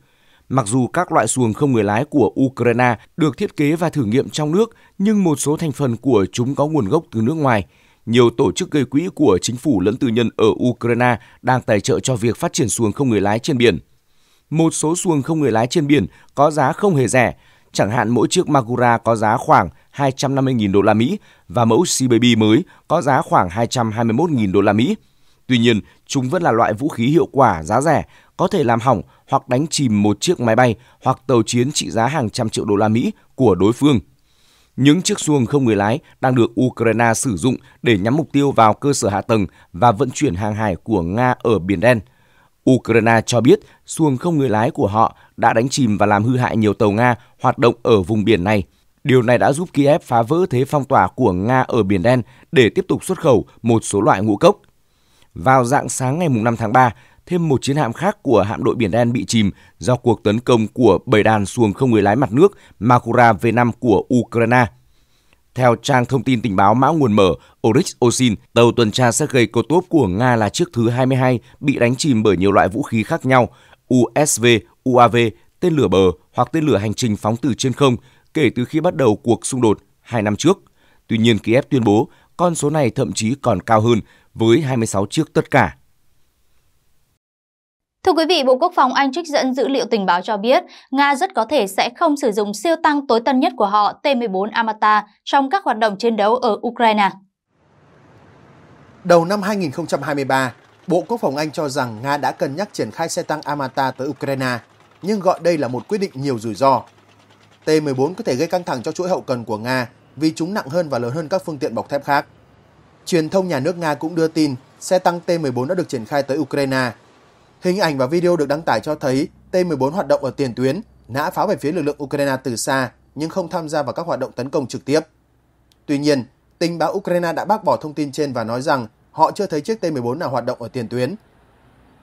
Speaker 3: Mặc dù các loại xuồng không người lái của Ukraine được thiết kế và thử nghiệm trong nước, nhưng một số thành phần của chúng có nguồn gốc từ nước ngoài, nhiều tổ chức gây quỹ của chính phủ lẫn tư nhân ở Ukraine đang tài trợ cho việc phát triển xuồng không người lái trên biển một số xuồng không người lái trên biển có giá không hề rẻ, chẳng hạn mỗi chiếc Magura có giá khoảng 250.000 đô la Mỹ và mẫu Sea Baby mới có giá khoảng 221.000 đô la Mỹ. Tuy nhiên, chúng vẫn là loại vũ khí hiệu quả giá rẻ, có thể làm hỏng hoặc đánh chìm một chiếc máy bay hoặc tàu chiến trị giá hàng trăm triệu đô la Mỹ của đối phương. Những chiếc xuồng không người lái đang được Ukraine sử dụng để nhắm mục tiêu vào cơ sở hạ tầng và vận chuyển hàng hải của Nga ở Biển Đen – Ukraine cho biết xuồng không người lái của họ đã đánh chìm và làm hư hại nhiều tàu Nga hoạt động ở vùng biển này. Điều này đã giúp Kiev phá vỡ thế phong tỏa của Nga ở Biển Đen để tiếp tục xuất khẩu một số loại ngũ cốc. Vào dạng sáng ngày 5 tháng 3, thêm một chiến hạm khác của hạm đội Biển Đen bị chìm do cuộc tấn công của bầy đàn xuồng không người lái mặt nước Makura V5 của Ukraine – theo trang thông tin tình báo mã nguồn mở Oryx Osin, tàu tuần tra Sergei Kotov của Nga là chiếc thứ 22 bị đánh chìm bởi nhiều loại vũ khí khác nhau, USV, UAV, tên lửa bờ hoặc tên lửa hành trình phóng từ trên không kể từ khi bắt đầu cuộc xung đột hai năm trước. Tuy nhiên, Kiev tuyên bố con số này thậm chí còn cao hơn với 26 chiếc tất cả.
Speaker 2: Thưa quý vị, Bộ Quốc phòng Anh trích dẫn dữ liệu tình báo cho biết Nga rất có thể sẽ không sử dụng siêu tăng tối tân nhất của họ T-14 Amata trong các hoạt động chiến đấu ở Ukraine.
Speaker 1: Đầu năm 2023, Bộ Quốc phòng Anh cho rằng Nga đã cân nhắc triển khai xe tăng Amata tới Ukraine, nhưng gọi đây là một quyết định nhiều rủi ro. T-14 có thể gây căng thẳng cho chuỗi hậu cần của Nga vì chúng nặng hơn và lớn hơn các phương tiện bọc thép khác. Truyền thông nhà nước Nga cũng đưa tin xe tăng T-14 đã được triển khai tới Ukraine Hình ảnh và video được đăng tải cho thấy T-14 hoạt động ở tiền tuyến, nã pháo về phía lực lượng Ukraine từ xa nhưng không tham gia vào các hoạt động tấn công trực tiếp. Tuy nhiên, tình báo Ukraine đã bác bỏ thông tin trên và nói rằng họ chưa thấy chiếc T-14 nào hoạt động ở tiền tuyến.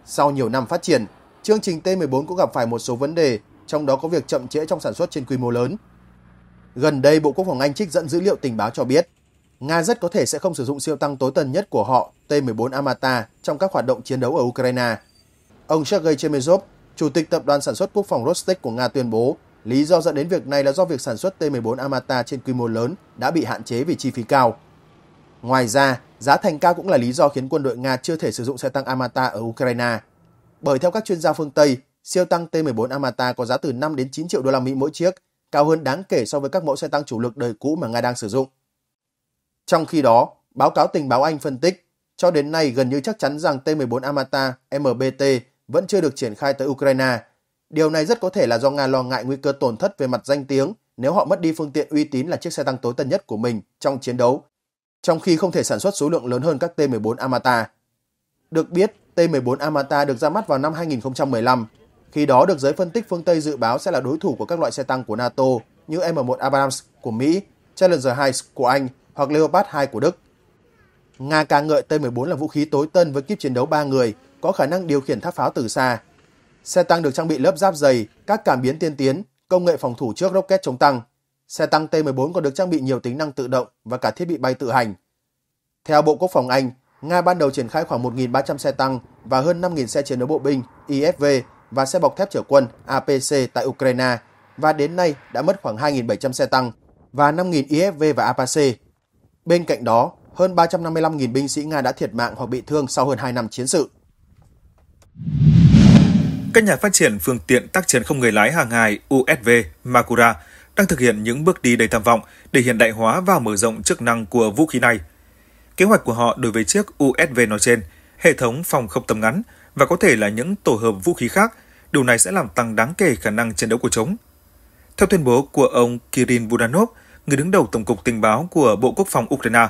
Speaker 1: Sau nhiều năm phát triển, chương trình T-14 cũng gặp phải một số vấn đề, trong đó có việc chậm trễ trong sản xuất trên quy mô lớn. Gần đây, Bộ Quốc phòng Anh trích dẫn dữ liệu tình báo cho biết, Nga rất có thể sẽ không sử dụng siêu tăng tối tân nhất của họ T-14 Amata trong các hoạt động chiến đấu ở Ukraine. Ông Sergei Chemezov, chủ tịch tập đoàn sản xuất quốc phòng Rostec của Nga tuyên bố lý do dẫn đến việc này là do việc sản xuất T-14 Amata trên quy mô lớn đã bị hạn chế vì chi phí cao. Ngoài ra, giá thành cao cũng là lý do khiến quân đội Nga chưa thể sử dụng xe tăng Amata ở Ukraine. Bởi theo các chuyên gia phương Tây, siêu tăng T-14 Amata có giá từ 5 đến 9 triệu đô la Mỹ mỗi chiếc, cao hơn đáng kể so với các mẫu xe tăng chủ lực đời cũ mà Nga đang sử dụng. Trong khi đó, báo cáo tình báo Anh phân tích, cho đến nay gần như chắc chắn rằng T-14 Amata MBT vẫn chưa được triển khai tới Ukraine. Điều này rất có thể là do Nga lo ngại nguy cơ tổn thất về mặt danh tiếng nếu họ mất đi phương tiện uy tín là chiếc xe tăng tối tân nhất của mình trong chiến đấu, trong khi không thể sản xuất số lượng lớn hơn các T-14 Amata. Được biết, T-14 Amata được ra mắt vào năm 2015, khi đó được giới phân tích phương Tây dự báo sẽ là đối thủ của các loại xe tăng của NATO như M1 Abrams của Mỹ, Challenger 2 của Anh hoặc Leopard 2 của Đức. Nga ca ngợi T-14 là vũ khí tối tân với kíp chiến đấu 3 người có khả năng điều khiển tháp pháo từ xa. Xe tăng được trang bị lớp giáp dày, các cảm biến tiên tiến, công nghệ phòng thủ trước rocket chống tăng. Xe tăng T-14 còn được trang bị nhiều tính năng tự động và cả thiết bị bay tự hành. Theo Bộ Quốc phòng Anh, Nga ban đầu triển khai khoảng 1.300 xe tăng và hơn 5.000 xe chiến đấu bộ binh IFV và xe bọc thép chở quân APC tại Ukraine và đến nay đã mất khoảng 2.700 xe tăng và 5.000 IFV và apc. Bên cạnh đó, hơn 355.000 binh sĩ Nga đã thiệt mạng hoặc bị thương sau hơn 2 năm chiến sự.
Speaker 4: Các nhà phát triển phương tiện tác chiến không người lái hàng hải USV Makura đang thực hiện những bước đi đầy tham vọng để hiện đại hóa và mở rộng chức năng của vũ khí này. Kế hoạch của họ đối với chiếc USV nói trên, hệ thống phòng không tầm ngắn và có thể là những tổ hợp vũ khí khác, điều này sẽ làm tăng đáng kể khả năng chiến đấu của chúng. Theo tuyên bố của ông Kirin Budanov, người đứng đầu Tổng cục Tình báo của Bộ Quốc phòng Ukraine,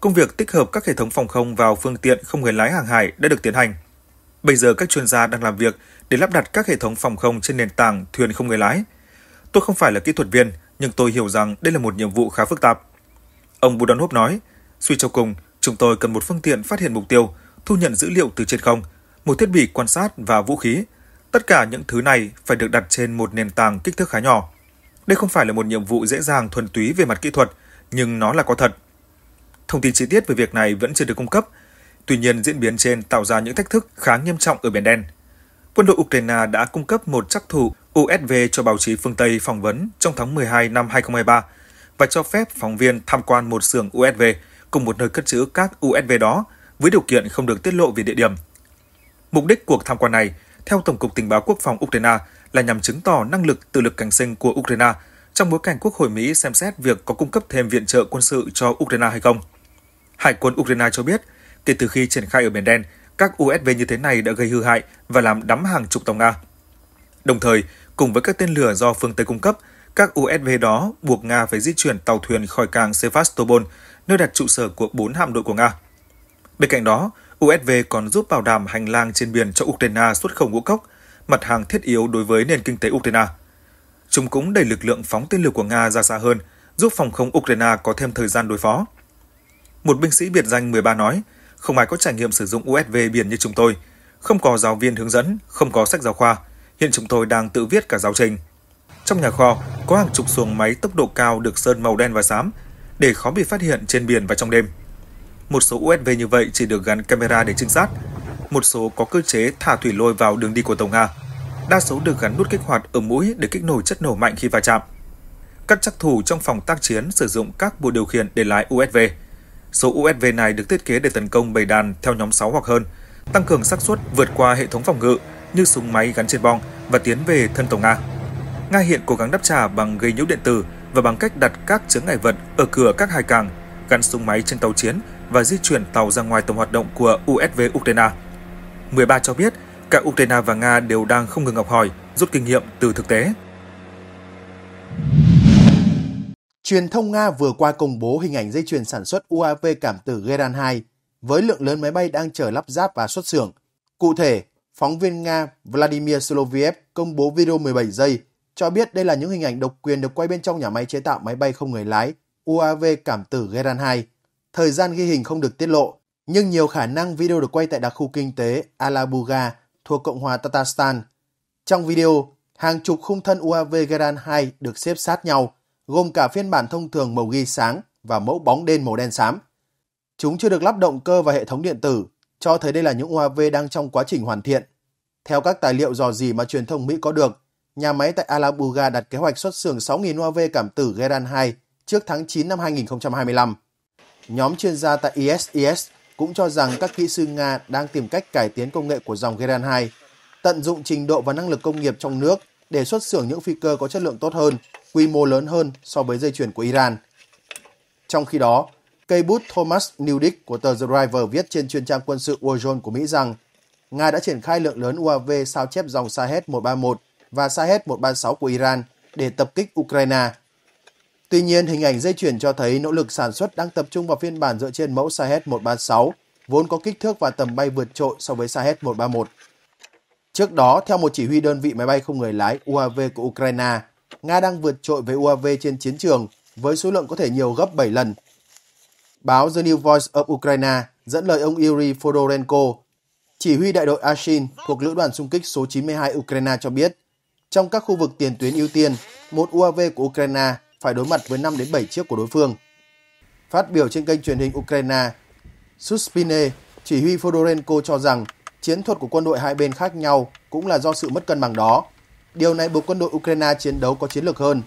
Speaker 4: công việc tích hợp các hệ thống phòng không vào phương tiện không người lái hàng hải đã được tiến hành. Bây giờ các chuyên gia đang làm việc để lắp đặt các hệ thống phòng không trên nền tảng thuyền không người lái. Tôi không phải là kỹ thuật viên, nhưng tôi hiểu rằng đây là một nhiệm vụ khá phức tạp. Ông Budanhop nói, suy cho cùng, chúng tôi cần một phương tiện phát hiện mục tiêu, thu nhận dữ liệu từ trên không, một thiết bị quan sát và vũ khí. Tất cả những thứ này phải được đặt trên một nền tảng kích thước khá nhỏ. Đây không phải là một nhiệm vụ dễ dàng thuần túy về mặt kỹ thuật, nhưng nó là có thật. Thông tin chi tiết về việc này vẫn chưa được cung cấp – Tuy nhiên, diễn biến trên tạo ra những thách thức khá nghiêm trọng ở Biển Đen. Quân đội Ukraine đã cung cấp một chắc thủ USV cho báo chí phương Tây phỏng vấn trong tháng 12 năm 2023 và cho phép phóng viên tham quan một xưởng USV cùng một nơi cất trữ các USV đó với điều kiện không được tiết lộ về địa điểm. Mục đích cuộc tham quan này, theo Tổng cục Tình báo Quốc phòng Ukraine, là nhằm chứng tỏ năng lực tự lực cạnh sinh của Ukraine trong bối cảnh Quốc hội Mỹ xem xét việc có cung cấp thêm viện trợ quân sự cho Ukraine hay không. Hải quân Ukraine cho biết kể từ khi triển khai ở Biển Đen, các USV như thế này đã gây hư hại và làm đắm hàng chục tàu Nga. Đồng thời, cùng với các tên lửa do phương Tây cung cấp, các USV đó buộc Nga phải di chuyển tàu thuyền khỏi cảng Sevastopol, nơi đặt trụ sở của bốn hạm đội của Nga. Bên cạnh đó, USV còn giúp bảo đảm hành lang trên biển cho Ukraine xuất khẩu ngũ cốc, mặt hàng thiết yếu đối với nền kinh tế Ukraine. Chúng cũng đẩy lực lượng phóng tên lửa của Nga ra xa hơn, giúp phòng không Ukraine có thêm thời gian đối phó. Một binh sĩ biệt danh 13 nói, không ai có trải nghiệm sử dụng USB biển như chúng tôi, không có giáo viên hướng dẫn, không có sách giáo khoa. Hiện chúng tôi đang tự viết cả giáo trình. Trong nhà kho có hàng chục xuồng máy tốc độ cao được sơn màu đen và xám để khó bị phát hiện trên biển và trong đêm. Một số USV như vậy chỉ được gắn camera để trinh sát. Một số có cơ chế thả thủy lôi vào đường đi của tàu Nga. Đa số được gắn nút kích hoạt ở mũi để kích nổ chất nổ mạnh khi va chạm. Các chắc thủ trong phòng tác chiến sử dụng các bộ điều khiển để lái USV – Số USV này được thiết kế để tấn công bầy đàn theo nhóm 6 hoặc hơn, tăng cường xác suất vượt qua hệ thống phòng ngự như súng máy gắn trên bom và tiến về thân tàu Nga. Nga hiện cố gắng đáp trả bằng gây nhiễu điện tử và bằng cách đặt các chướng ngại vật ở cửa các hải cảng, gắn súng máy trên tàu chiến và di chuyển tàu ra ngoài tầm hoạt động của USV Ukraine. 13 cho biết, cả Ukraine và Nga đều đang không ngừng học hỏi, rút kinh nghiệm từ thực tế.
Speaker 1: Truyền thông Nga vừa qua công bố hình ảnh dây chuyền sản xuất UAV cảm tử Geran 2 với lượng lớn máy bay đang chờ lắp ráp và xuất xưởng. Cụ thể, phóng viên Nga Vladimir Soloviev công bố video 17 giây cho biết đây là những hình ảnh độc quyền được quay bên trong nhà máy chế tạo máy bay không người lái UAV cảm tử Geran 2. Thời gian ghi hình không được tiết lộ, nhưng nhiều khả năng video được quay tại đặc khu kinh tế Alabuga thuộc Cộng hòa Tatarstan. Trong video, hàng chục khung thân UAV Geran 2 được xếp sát nhau – gồm cả phiên bản thông thường màu ghi sáng và mẫu bóng đen màu đen xám. Chúng chưa được lắp động cơ và hệ thống điện tử, cho thấy đây là những UAV đang trong quá trình hoàn thiện. Theo các tài liệu dò dỉ mà truyền thông Mỹ có được, nhà máy tại Alabuga đặt kế hoạch xuất xưởng 6.000 UAV cảm tử Geran 2 trước tháng 9 năm 2025. Nhóm chuyên gia tại ISIS e e cũng cho rằng các kỹ sư Nga đang tìm cách cải tiến công nghệ của dòng Geran 2, tận dụng trình độ và năng lực công nghiệp trong nước để xuất xưởng những phi cơ có chất lượng tốt hơn quy mô lớn hơn so với dây chuyền của Iran. Trong khi đó, cây bút Thomas Newdick của tờ The Driver viết trên chuyên trang quân sự Warzone của Mỹ rằng Nga đã triển khai lượng lớn UAV sao chép dòng Shahed 131 và Shahed 136 của Iran để tập kích Ukraine. Tuy nhiên, hình ảnh dây chuyển cho thấy nỗ lực sản xuất đang tập trung vào phiên bản dựa trên mẫu Shahed 136 vốn có kích thước và tầm bay vượt trội so với Shahed 131 Trước đó, theo một chỉ huy đơn vị máy bay không người lái UAV của Ukraine, Nga đang vượt trội về UAV trên chiến trường với số lượng có thể nhiều gấp 7 lần. Báo The New Voice of Ukraine dẫn lời ông Yuri Fodorenko, chỉ huy đại đội Ashin thuộc lữ đoàn xung kích số 92 Ukraine cho biết, trong các khu vực tiền tuyến ưu tiên, một UAV của Ukraine phải đối mặt với 5 đến 7 chiếc của đối phương. Phát biểu trên kênh truyền hình Ukraine, Suspine, chỉ huy Fodorenko cho rằng chiến thuật của quân đội hai bên khác nhau cũng là do sự mất cân bằng đó Điều này buộc quân đội Ukraine chiến đấu có chiến lược hơn.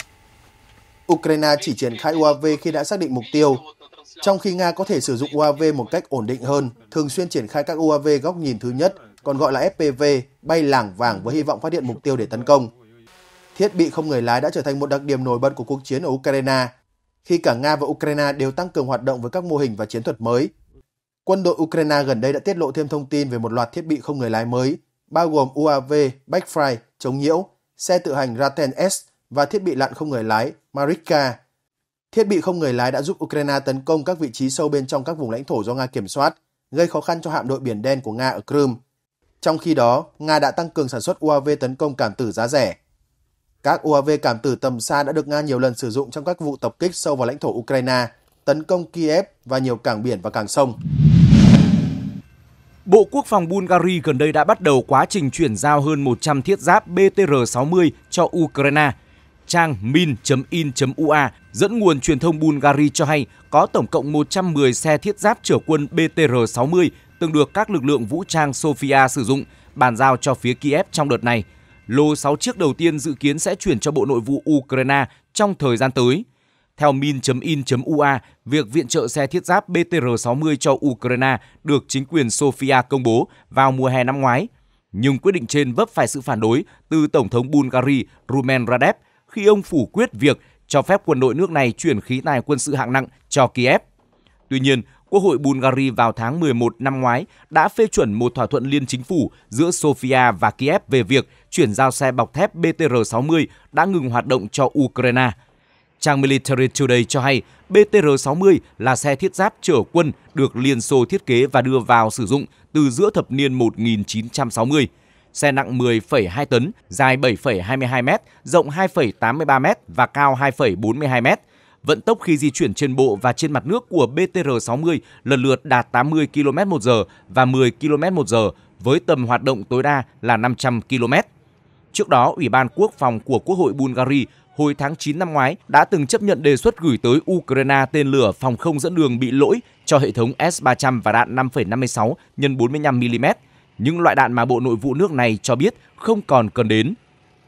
Speaker 1: Ukraine chỉ triển khai UAV khi đã xác định mục tiêu, trong khi Nga có thể sử dụng UAV một cách ổn định hơn, thường xuyên triển khai các UAV góc nhìn thứ nhất, còn gọi là FPV, bay lảng vàng với hy vọng phát hiện mục tiêu để tấn công. Thiết bị không người lái đã trở thành một đặc điểm nổi bật của cuộc chiến ở Ukraine, khi cả Nga và Ukraine đều tăng cường hoạt động với các mô hình và chiến thuật mới. Quân đội Ukraine gần đây đã tiết lộ thêm thông tin về một loạt thiết bị không người lái mới, bao gồm UAV, Backfire, chống nhiễu xe tự hành Raten S và thiết bị lặn không người lái Marika. Thiết bị không người lái đã giúp Ukraine tấn công các vị trí sâu bên trong các vùng lãnh thổ do Nga kiểm soát, gây khó khăn cho hạm đội Biển Đen của Nga ở Crimea. Trong khi đó, Nga đã tăng cường sản xuất UAV tấn công cảm tử giá rẻ. Các UAV cảm tử tầm xa đã được Nga nhiều lần sử dụng trong các vụ tập kích sâu vào lãnh thổ Ukraine, tấn công Kiev và nhiều cảng biển và cảng sông.
Speaker 3: Bộ Quốc phòng Bulgaria gần đây đã bắt đầu quá trình chuyển giao hơn 100 thiết giáp BTR-60 cho Ukraine. Trang min.in.ua dẫn nguồn truyền thông Bulgaria cho hay có tổng cộng 110 xe thiết giáp chở quân BTR-60 từng được các lực lượng vũ trang Sofia sử dụng bàn giao cho phía Kiev trong đợt này. Lô 6 chiếc đầu tiên dự kiến sẽ chuyển cho Bộ Nội vụ Ukraine trong thời gian tới. Theo min.in.ua, việc viện trợ xe thiết giáp BTR-60 cho Ukraine được chính quyền Sofia công bố vào mùa hè năm ngoái. Nhưng quyết định trên vấp phải sự phản đối từ Tổng thống Bulgaria Rumen Radev khi ông phủ quyết việc cho phép quân đội nước này chuyển khí tài quân sự hạng nặng cho Kiev. Tuy nhiên, Quốc hội Bulgaria vào tháng 11 năm ngoái đã phê chuẩn một thỏa thuận liên chính phủ giữa Sofia và Kiev về việc chuyển giao xe bọc thép BTR-60 đã ngừng hoạt động cho Ukraine – Trang Military Today cho hay BTR-60 là xe thiết giáp chở quân được Liên Xô thiết kế và đưa vào sử dụng từ giữa thập niên 1960. Xe nặng 10,2 tấn, dài 7,22 m, rộng 2,83 m và cao 2,42 m. Vận tốc khi di chuyển trên bộ và trên mặt nước của BTR-60 lần lượt đạt 80 km h và 10 km h với tầm hoạt động tối đa là 500 km. Trước đó, Ủy ban Quốc phòng của Quốc hội Bulgaria hồi tháng 9 năm ngoái đã từng chấp nhận đề xuất gửi tới Ukraine tên lửa phòng không dẫn đường bị lỗi cho hệ thống S-300 và đạn 5,56 x 45mm. Những loại đạn mà Bộ Nội vụ nước này cho biết không còn cần đến.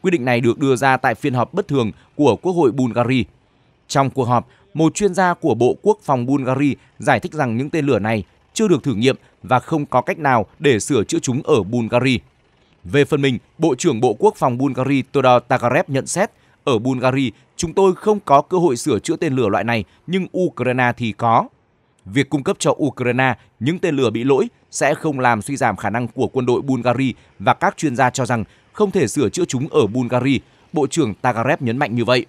Speaker 3: Quy định này được đưa ra tại phiên họp bất thường của Quốc hội Bulgaria. Trong cuộc họp, một chuyên gia của Bộ Quốc phòng Bulgaria giải thích rằng những tên lửa này chưa được thử nghiệm và không có cách nào để sửa chữa chúng ở Bulgaria. Về phần mình, Bộ trưởng Bộ Quốc phòng Bulgaria Todor Tagarev nhận xét ở Bulgaria, chúng tôi không có cơ hội sửa chữa tên lửa loại này, nhưng Ukraine thì có. Việc cung cấp cho Ukraine những tên lửa bị lỗi sẽ không làm suy giảm khả năng của quân đội Bulgaria và các chuyên gia cho rằng không thể sửa chữa chúng ở Bulgaria, Bộ trưởng Tagarev nhấn mạnh như vậy.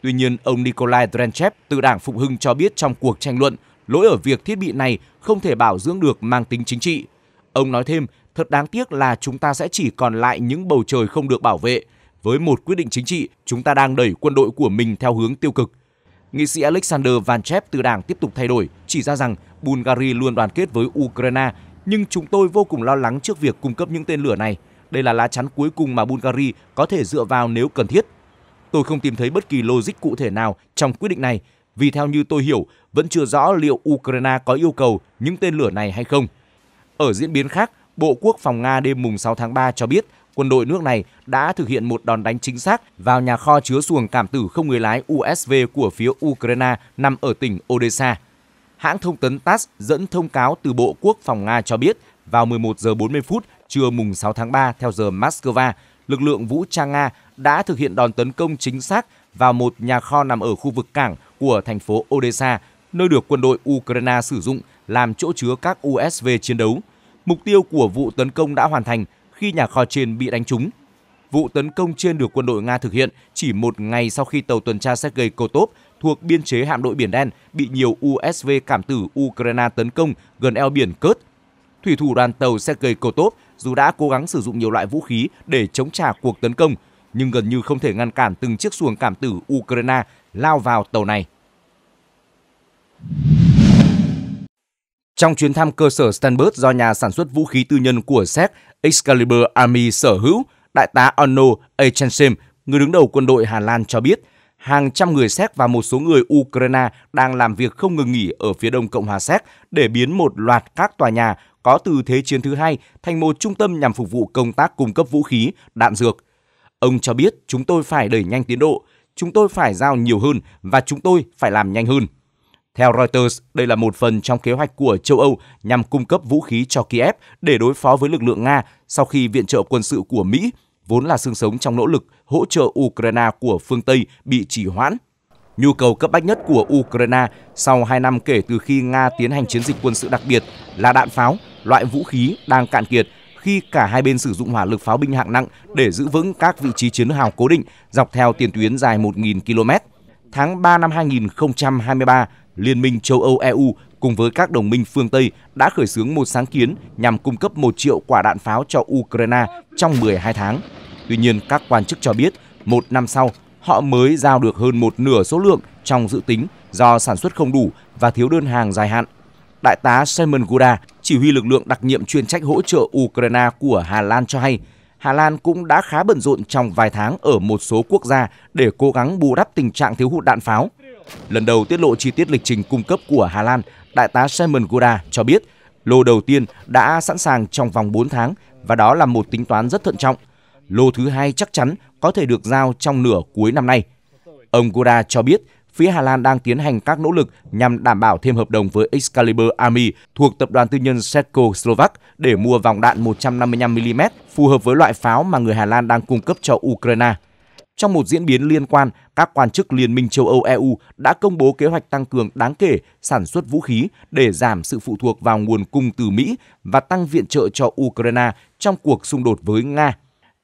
Speaker 3: Tuy nhiên, ông Nikolai Drenchev từ Đảng Phục Hưng cho biết trong cuộc tranh luận lỗi ở việc thiết bị này không thể bảo dưỡng được mang tính chính trị. Ông nói thêm, thật đáng tiếc là chúng ta sẽ chỉ còn lại những bầu trời không được bảo vệ, với một quyết định chính trị, chúng ta đang đẩy quân đội của mình theo hướng tiêu cực. Nghị sĩ Alexander Vanchev từ Đảng tiếp tục thay đổi, chỉ ra rằng Bulgaria luôn đoàn kết với Ukraine, nhưng chúng tôi vô cùng lo lắng trước việc cung cấp những tên lửa này. Đây là lá chắn cuối cùng mà Bulgaria có thể dựa vào nếu cần thiết. Tôi không tìm thấy bất kỳ logic cụ thể nào trong quyết định này, vì theo như tôi hiểu, vẫn chưa rõ liệu Ukraine có yêu cầu những tên lửa này hay không. Ở diễn biến khác, Bộ Quốc phòng Nga đêm mùng 6 tháng 3 cho biết quân đội nước này đã thực hiện một đòn đánh chính xác vào nhà kho chứa xuồng cảm tử không người lái USV của phía Ukraine nằm ở tỉnh Odessa. Hãng thông tấn TASS dẫn thông cáo từ Bộ Quốc phòng Nga cho biết vào 11 giờ 40 phút trưa mùng 6 tháng 3 theo giờ Moscow, lực lượng vũ trang Nga đã thực hiện đòn tấn công chính xác vào một nhà kho nằm ở khu vực cảng của thành phố Odessa, nơi được quân đội Ukraine sử dụng làm chỗ chứa các USV chiến đấu. Mục tiêu của vụ tấn công đã hoàn thành, khi nhà kho trên bị đánh trúng. Vụ tấn công trên được quân đội Nga thực hiện chỉ một ngày sau khi tàu tuần tra Sergei Kotov thuộc biên chế hạm đội Biển Đen bị nhiều USV cảm tử Ukraine tấn công gần eo biển Kurt. Thủy thủ đoàn tàu Sergei Kotov dù đã cố gắng sử dụng nhiều loại vũ khí để chống trả cuộc tấn công, nhưng gần như không thể ngăn cản từng chiếc xuồng cảm tử Ukraine lao vào tàu này. Trong chuyến thăm cơ sở Stanberg do nhà sản xuất vũ khí tư nhân của Séc Excalibur Army sở hữu, Đại tá Arno Eichensheim, người đứng đầu quân đội Hà Lan cho biết, hàng trăm người Séc và một số người Ukraine đang làm việc không ngừng nghỉ ở phía đông Cộng hòa Séc để biến một loạt các tòa nhà có từ Thế chiến thứ hai thành một trung tâm nhằm phục vụ công tác cung cấp vũ khí, đạn dược. Ông cho biết chúng tôi phải đẩy nhanh tiến độ, chúng tôi phải giao nhiều hơn và chúng tôi phải làm nhanh hơn. Theo Reuters, đây là một phần trong kế hoạch của châu Âu nhằm cung cấp vũ khí cho Kiev để đối phó với lực lượng Nga sau khi viện trợ quân sự của Mỹ, vốn là xương sống trong nỗ lực hỗ trợ Ukraine của phương Tây bị trì hoãn. Nhu cầu cấp bách nhất của Ukraine sau 2 năm kể từ khi Nga tiến hành chiến dịch quân sự đặc biệt là đạn pháo, loại vũ khí đang cạn kiệt khi cả hai bên sử dụng hỏa lực pháo binh hạng nặng để giữ vững các vị trí chiến hào cố định dọc theo tiền tuyến dài 1.000 km. Tháng 3 năm 2023, Liên minh châu Âu EU cùng với các đồng minh phương Tây đã khởi xướng một sáng kiến nhằm cung cấp 1 triệu quả đạn pháo cho Ukraine trong 12 tháng. Tuy nhiên, các quan chức cho biết, một năm sau, họ mới giao được hơn một nửa số lượng trong dự tính do sản xuất không đủ và thiếu đơn hàng dài hạn. Đại tá Simon Guda, chỉ huy lực lượng đặc nhiệm chuyên trách hỗ trợ Ukraine của Hà Lan cho hay, Hà Lan cũng đã khá bận rộn trong vài tháng ở một số quốc gia để cố gắng bù đắp tình trạng thiếu hụt đạn pháo. Lần đầu tiết lộ chi tiết lịch trình cung cấp của Hà Lan, Đại tá Simon Gura cho biết lô đầu tiên đã sẵn sàng trong vòng 4 tháng và đó là một tính toán rất thận trọng. Lô thứ hai chắc chắn có thể được giao trong nửa cuối năm nay. Ông Gura cho biết phía Hà Lan đang tiến hành các nỗ lực nhằm đảm bảo thêm hợp đồng với Excalibur Army thuộc tập đoàn tư nhân Setco Slovak để mua vòng đạn 155mm phù hợp với loại pháo mà người Hà Lan đang cung cấp cho Ukraine. Trong một diễn biến liên quan, các quan chức Liên minh châu Âu EU đã công bố kế hoạch tăng cường đáng kể sản xuất vũ khí để giảm sự phụ thuộc vào nguồn cung từ Mỹ và tăng viện trợ cho Ukraine trong cuộc xung đột với Nga.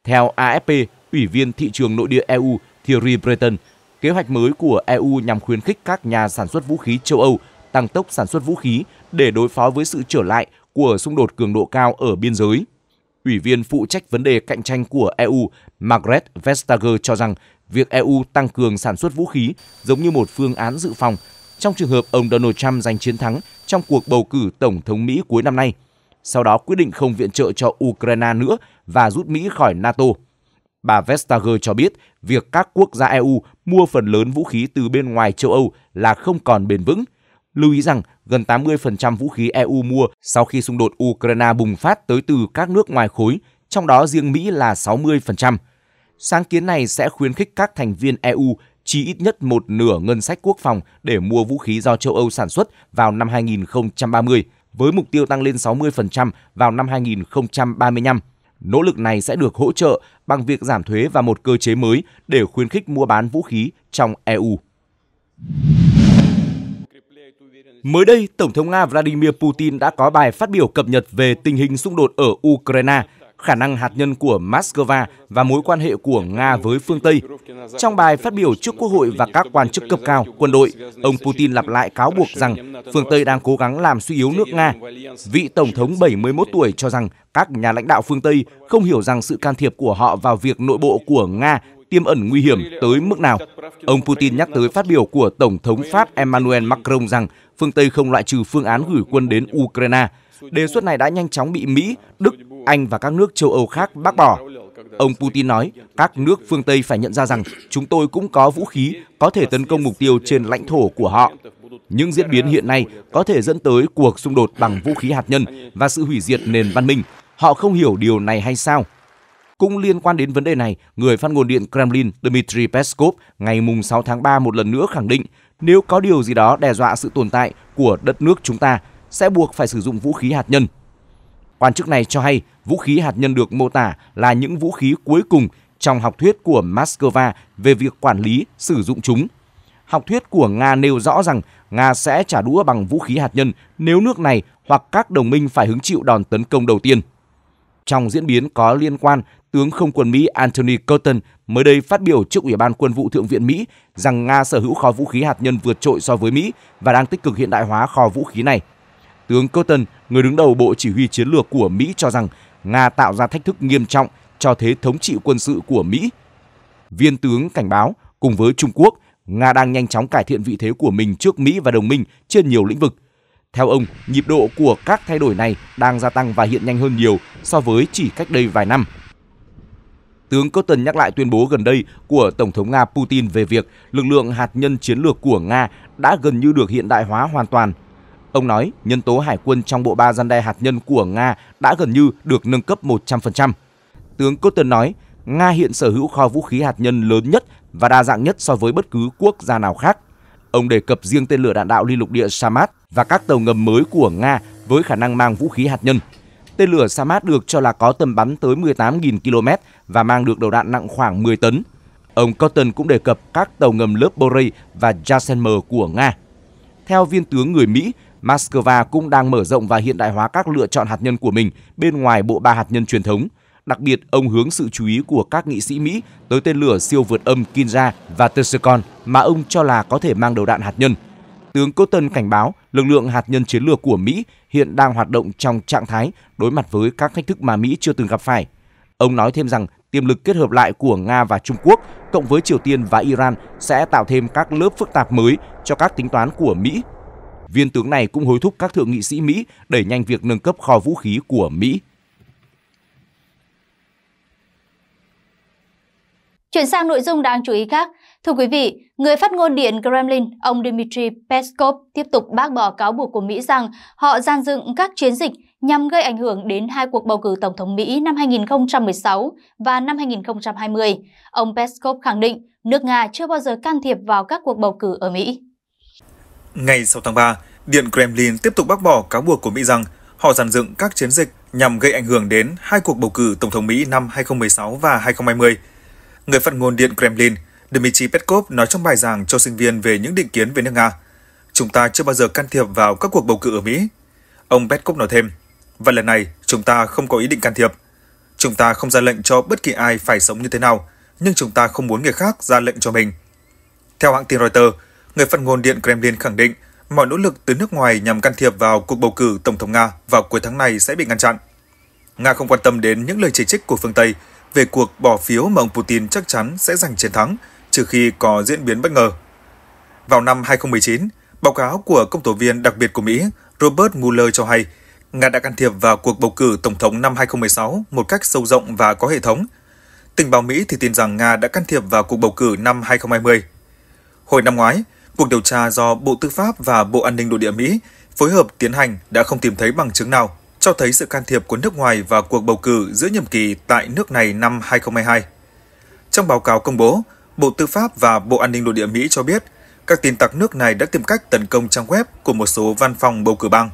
Speaker 3: Theo AFP, Ủy viên thị trường nội địa EU Thierry Breton, kế hoạch mới của EU nhằm khuyến khích các nhà sản xuất vũ khí châu Âu tăng tốc sản xuất vũ khí để đối phó với sự trở lại của xung đột cường độ cao ở biên giới. Ủy viên phụ trách vấn đề cạnh tranh của EU Margaret Vestager cho rằng việc EU tăng cường sản xuất vũ khí giống như một phương án dự phòng trong trường hợp ông Donald Trump giành chiến thắng trong cuộc bầu cử Tổng thống Mỹ cuối năm nay, sau đó quyết định không viện trợ cho Ukraine nữa và rút Mỹ khỏi NATO. Bà Vestager cho biết việc các quốc gia EU mua phần lớn vũ khí từ bên ngoài châu Âu là không còn bền vững. Lưu ý rằng gần 80% vũ khí EU mua sau khi xung đột Ukraine bùng phát tới từ các nước ngoài khối, trong đó riêng Mỹ là 60%. Sáng kiến này sẽ khuyến khích các thành viên EU chi ít nhất một nửa ngân sách quốc phòng để mua vũ khí do châu Âu sản xuất vào năm 2030, với mục tiêu tăng lên 60% vào năm 2035. Nỗ lực này sẽ được hỗ trợ bằng việc giảm thuế và một cơ chế mới để khuyến khích mua bán vũ khí trong EU. Mới đây, Tổng thống Nga Vladimir Putin đã có bài phát biểu cập nhật về tình hình xung đột ở Ukraine – khả năng hạt nhân của Moscow và mối quan hệ của Nga với phương Tây. Trong bài phát biểu trước Quốc hội và các quan chức cấp cao, quân đội, ông Putin lặp lại cáo buộc rằng phương Tây đang cố gắng làm suy yếu nước Nga. Vị Tổng thống 71 tuổi cho rằng các nhà lãnh đạo phương Tây không hiểu rằng sự can thiệp của họ vào việc nội bộ của Nga tiêm ẩn nguy hiểm tới mức nào. Ông Putin nhắc tới phát biểu của Tổng thống Pháp Emmanuel Macron rằng phương Tây không loại trừ phương án gửi quân đến Ukraine. Đề xuất này đã nhanh chóng bị Mỹ, Đức anh và các nước châu Âu khác bác bỏ. Ông Putin nói, các nước phương Tây phải nhận ra rằng chúng tôi cũng có vũ khí có thể tấn công mục tiêu trên lãnh thổ của họ. Những diễn biến hiện nay có thể dẫn tới cuộc xung đột bằng vũ khí hạt nhân và sự hủy diệt nền văn minh. Họ không hiểu điều này hay sao? Cũng liên quan đến vấn đề này, người phát ngôn điện Kremlin Dmitry Peskov ngày 6 tháng 3 một lần nữa khẳng định nếu có điều gì đó đe dọa sự tồn tại của đất nước chúng ta, sẽ buộc phải sử dụng vũ khí hạt nhân. Quan chức này cho hay vũ khí hạt nhân được mô tả là những vũ khí cuối cùng trong học thuyết của Moscow về việc quản lý, sử dụng chúng. Học thuyết của Nga nêu rõ rằng Nga sẽ trả đũa bằng vũ khí hạt nhân nếu nước này hoặc các đồng minh phải hứng chịu đòn tấn công đầu tiên. Trong diễn biến có liên quan, tướng không quân Mỹ Anthony Cotton mới đây phát biểu trước Ủy ban Quân vụ Thượng viện Mỹ rằng Nga sở hữu kho vũ khí hạt nhân vượt trội so với Mỹ và đang tích cực hiện đại hóa kho vũ khí này. Tướng Cotton, người đứng đầu Bộ Chỉ huy Chiến lược của Mỹ cho rằng Nga tạo ra thách thức nghiêm trọng cho thế thống trị quân sự của Mỹ. Viên tướng cảnh báo, cùng với Trung Quốc, Nga đang nhanh chóng cải thiện vị thế của mình trước Mỹ và đồng minh trên nhiều lĩnh vực. Theo ông, nhịp độ của các thay đổi này đang gia tăng và hiện nhanh hơn nhiều so với chỉ cách đây vài năm. Tướng Cotton nhắc lại tuyên bố gần đây của Tổng thống Nga Putin về việc lực lượng hạt nhân chiến lược của Nga đã gần như được hiện đại hóa hoàn toàn – Ông nói nhân tố hải quân trong bộ ba gian đe hạt nhân của Nga đã gần như được nâng cấp 100%. Tướng Cotton nói Nga hiện sở hữu kho vũ khí hạt nhân lớn nhất và đa dạng nhất so với bất cứ quốc gia nào khác. Ông đề cập riêng tên lửa đạn đạo liên lục địa Samat và các tàu ngầm mới của Nga với khả năng mang vũ khí hạt nhân. Tên lửa Samat được cho là có tầm bắn tới 18.000 km và mang được đầu đạn nặng khoảng 10 tấn. Ông Cotton cũng đề cập các tàu ngầm lớp Borei và Yasenmer của Nga. Theo viên tướng người Mỹ, Moscow cũng đang mở rộng và hiện đại hóa các lựa chọn hạt nhân của mình bên ngoài bộ ba hạt nhân truyền thống. Đặc biệt, ông hướng sự chú ý của các nghị sĩ Mỹ tới tên lửa siêu vượt âm Kinza và Tessecon mà ông cho là có thể mang đầu đạn hạt nhân. Tướng Cotton cảnh báo lực lượng hạt nhân chiến lược của Mỹ hiện đang hoạt động trong trạng thái đối mặt với các thách thức mà Mỹ chưa từng gặp phải. Ông nói thêm rằng tiềm lực kết hợp lại của Nga và Trung Quốc cộng với Triều Tiên và Iran sẽ tạo thêm các lớp phức tạp mới cho các tính toán của Mỹ Viên tướng này cũng hối thúc các thượng nghị sĩ Mỹ đẩy nhanh việc nâng cấp kho vũ khí của Mỹ.
Speaker 2: Chuyển sang nội dung đáng chú ý khác. Thưa quý vị, người phát ngôn Điện Kremlin, ông Dmitry Peskov tiếp tục bác bỏ cáo buộc của Mỹ rằng họ gian dựng các chiến dịch nhằm gây ảnh hưởng đến hai cuộc bầu cử Tổng thống Mỹ năm 2016 và năm 2020. Ông Peskov khẳng định nước Nga chưa bao giờ can thiệp vào các cuộc bầu cử ở Mỹ.
Speaker 4: Ngày 6 tháng 3, Điện Kremlin tiếp tục bác bỏ cáo buộc của Mỹ rằng họ giàn dựng các chiến dịch nhằm gây ảnh hưởng đến hai cuộc bầu cử Tổng thống Mỹ năm 2016 và 2020. Người phát ngôn Điện Kremlin, Dmitry Peskov nói trong bài giảng cho sinh viên về những định kiến về nước Nga, chúng ta chưa bao giờ can thiệp vào các cuộc bầu cử ở Mỹ. Ông Peskov nói thêm, và lần này chúng ta không có ý định can thiệp. Chúng ta không ra lệnh cho bất kỳ ai phải sống như thế nào, nhưng chúng ta không muốn người khác ra lệnh cho mình. Theo hãng tin Reuters, người phát ngôn Điện Kremlin khẳng định mọi nỗ lực từ nước ngoài nhằm can thiệp vào cuộc bầu cử Tổng thống Nga vào cuối tháng này sẽ bị ngăn chặn. Nga không quan tâm đến những lời chỉ trích của phương Tây về cuộc bỏ phiếu mà ông Putin chắc chắn sẽ giành chiến thắng trừ khi có diễn biến bất ngờ. Vào năm 2019, báo cáo của công tố viên đặc biệt của Mỹ Robert Mueller cho hay Nga đã can thiệp vào cuộc bầu cử tổng thống năm 2016 một cách sâu rộng và có hệ thống. Tình báo Mỹ thì tin rằng Nga đã can thiệp vào cuộc bầu cử năm 2020. Hồi năm ngoái, Cuộc điều tra do Bộ Tư pháp và Bộ An ninh Nội địa Mỹ phối hợp tiến hành đã không tìm thấy bằng chứng nào cho thấy sự can thiệp của nước ngoài vào cuộc bầu cử giữa nhiệm kỳ tại nước này năm 2022. Trong báo cáo công bố, Bộ Tư pháp và Bộ An ninh Nội địa Mỹ cho biết các tin tặc nước này đã tìm cách tấn công trang web của một số văn phòng bầu cử bang.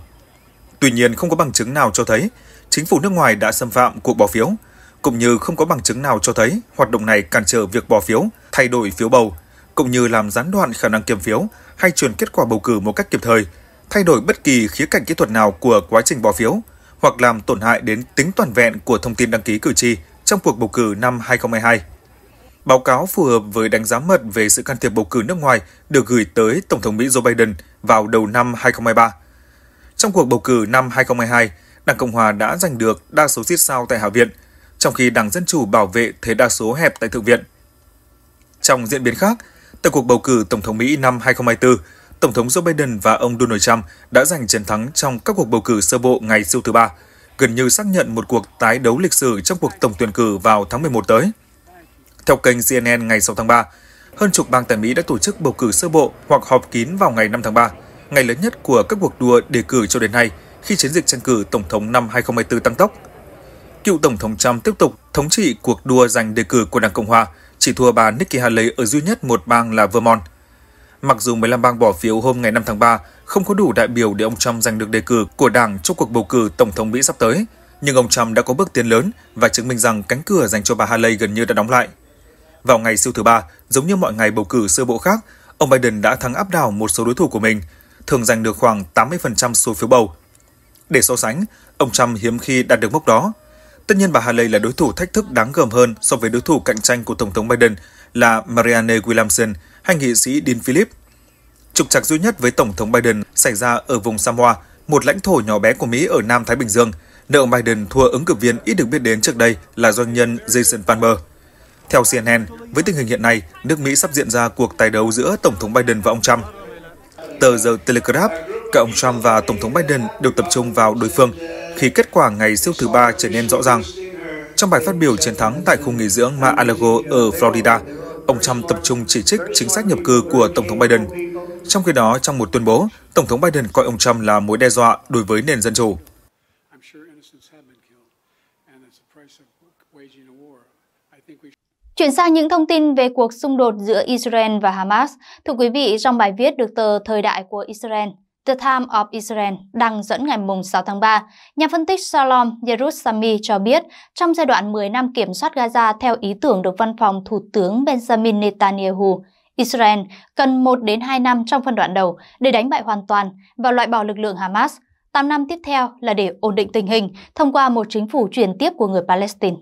Speaker 4: Tuy nhiên, không có bằng chứng nào cho thấy chính phủ nước ngoài đã xâm phạm cuộc bỏ phiếu, cũng như không có bằng chứng nào cho thấy hoạt động này cản trở việc bỏ phiếu, thay đổi phiếu bầu cũng như làm gián đoạn khả năng kiểm phiếu hay truyền kết quả bầu cử một cách kịp thời, thay đổi bất kỳ khía cạnh kỹ thuật nào của quá trình bỏ phiếu hoặc làm tổn hại đến tính toàn vẹn của thông tin đăng ký cử tri trong cuộc bầu cử năm 2022. Báo cáo phù hợp với đánh giá mật về sự can thiệp bầu cử nước ngoài được gửi tới Tổng thống Mỹ Joe Biden vào đầu năm 2023. Trong cuộc bầu cử năm 2022, Đảng Cộng hòa đã giành được đa số xít sao tại Hạ viện, trong khi Đảng Dân chủ bảo vệ thế đa số hẹp tại Thượng viện. Trong diễn biến khác, Tại cuộc bầu cử Tổng thống Mỹ năm 2024, Tổng thống Joe Biden và ông Donald Trump đã giành chiến thắng trong các cuộc bầu cử sơ bộ ngày siêu thứ ba, gần như xác nhận một cuộc tái đấu lịch sử trong cuộc tổng tuyển cử vào tháng 11 tới. Theo kênh CNN ngày 6 tháng 3, hơn chục bang tại Mỹ đã tổ chức bầu cử sơ bộ hoặc họp kín vào ngày 5 tháng 3, ngày lớn nhất của các cuộc đua đề cử cho đến nay khi chiến dịch tranh cử Tổng thống năm 2024 tăng tốc. Cựu Tổng thống Trump tiếp tục thống trị cuộc đua giành đề cử của Đảng Cộng Hòa – chỉ thua bà Nikki Haley ở duy nhất một bang là Vermont. Mặc dù 15 bang bỏ phiếu hôm ngày 5 tháng 3 không có đủ đại biểu để ông Trump giành được đề cử của Đảng trong cuộc bầu cử Tổng thống Mỹ sắp tới, nhưng ông Trump đã có bước tiến lớn và chứng minh rằng cánh cửa dành cho bà Haley gần như đã đóng lại. Vào ngày siêu thứ ba, giống như mọi ngày bầu cử sơ bộ khác, ông Biden đã thắng áp đảo một số đối thủ của mình, thường giành được khoảng 80% số phiếu bầu. Để so sánh, ông Trump hiếm khi đạt được mốc đó, Tất nhiên bà Haley là đối thủ thách thức đáng gờm hơn so với đối thủ cạnh tranh của Tổng thống Biden là Marianne Williamson, hay nghị sĩ Dean Phillips. Trục trặc duy nhất với Tổng thống Biden xảy ra ở vùng Samoa, một lãnh thổ nhỏ bé của Mỹ ở Nam Thái Bình Dương, nơi ông Biden thua ứng cử viên ít được biết đến trước đây là doanh nhân Jason Palmer. Theo CNN, với tình hình hiện nay, nước Mỹ sắp diễn ra cuộc tài đấu giữa Tổng thống Biden và ông Trump. Tờ The Telegraph, cả ông Trump và Tổng thống Biden đều tập trung vào đối phương khi kết quả ngày siêu thứ ba trở nên rõ ràng. Trong bài phát biểu chiến thắng tại khu nghỉ dưỡng Mar-a-Lago ở Florida, ông Trump tập trung chỉ trích chính sách nhập cư của Tổng thống Biden. Trong khi đó, trong một tuyên bố, Tổng thống Biden coi ông Trump là mối đe dọa đối với nền dân chủ.
Speaker 2: Chuyển sang những thông tin về cuộc xung đột giữa Israel và Hamas. Thưa quý vị, trong bài viết được tờ Thời đại của Israel The Times of Israel đăng dẫn ngày 6 tháng 3, nhà phân tích Shalom Yerusami cho biết trong giai đoạn 10 năm kiểm soát Gaza theo ý tưởng được văn phòng Thủ tướng Benjamin Netanyahu, Israel cần 1 đến 2 năm trong phân đoạn đầu để đánh bại hoàn toàn và loại bỏ lực lượng Hamas. 8 năm tiếp theo là để ổn định tình hình thông qua một chính phủ chuyển tiếp của người Palestine.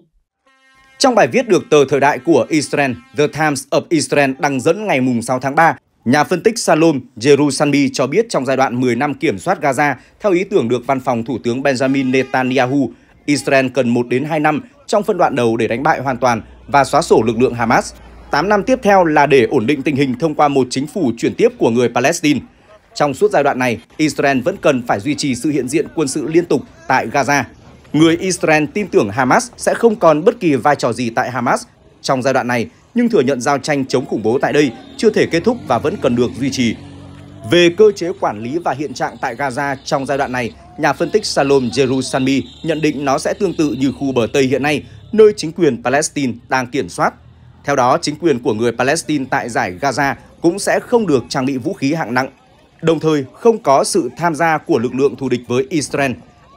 Speaker 2: Trong
Speaker 3: bài viết được tờ thời đại của Israel, The Times of Israel đăng dẫn ngày 6 tháng 3, Nhà phân tích Salom Jerusalem cho biết trong giai đoạn 10 năm kiểm soát Gaza, theo ý tưởng được văn phòng Thủ tướng Benjamin Netanyahu, Israel cần 1 đến 2 năm trong phân đoạn đầu để đánh bại hoàn toàn và xóa sổ lực lượng Hamas. 8 năm tiếp theo là để ổn định tình hình thông qua một chính phủ chuyển tiếp của người Palestine. Trong suốt giai đoạn này, Israel vẫn cần phải duy trì sự hiện diện quân sự liên tục tại Gaza. Người Israel tin tưởng Hamas sẽ không còn bất kỳ vai trò gì tại Hamas. Trong giai đoạn này, nhưng thừa nhận giao tranh chống khủng bố tại đây chưa thể kết thúc và vẫn cần được duy trì. Về cơ chế quản lý và hiện trạng tại Gaza trong giai đoạn này, nhà phân tích Salom Jerusalmi nhận định nó sẽ tương tự như khu bờ Tây hiện nay, nơi chính quyền Palestine đang kiểm soát. Theo đó, chính quyền của người Palestine tại giải Gaza cũng sẽ không được trang bị vũ khí hạng nặng, đồng thời không có sự tham gia của lực lượng thù địch với Israel.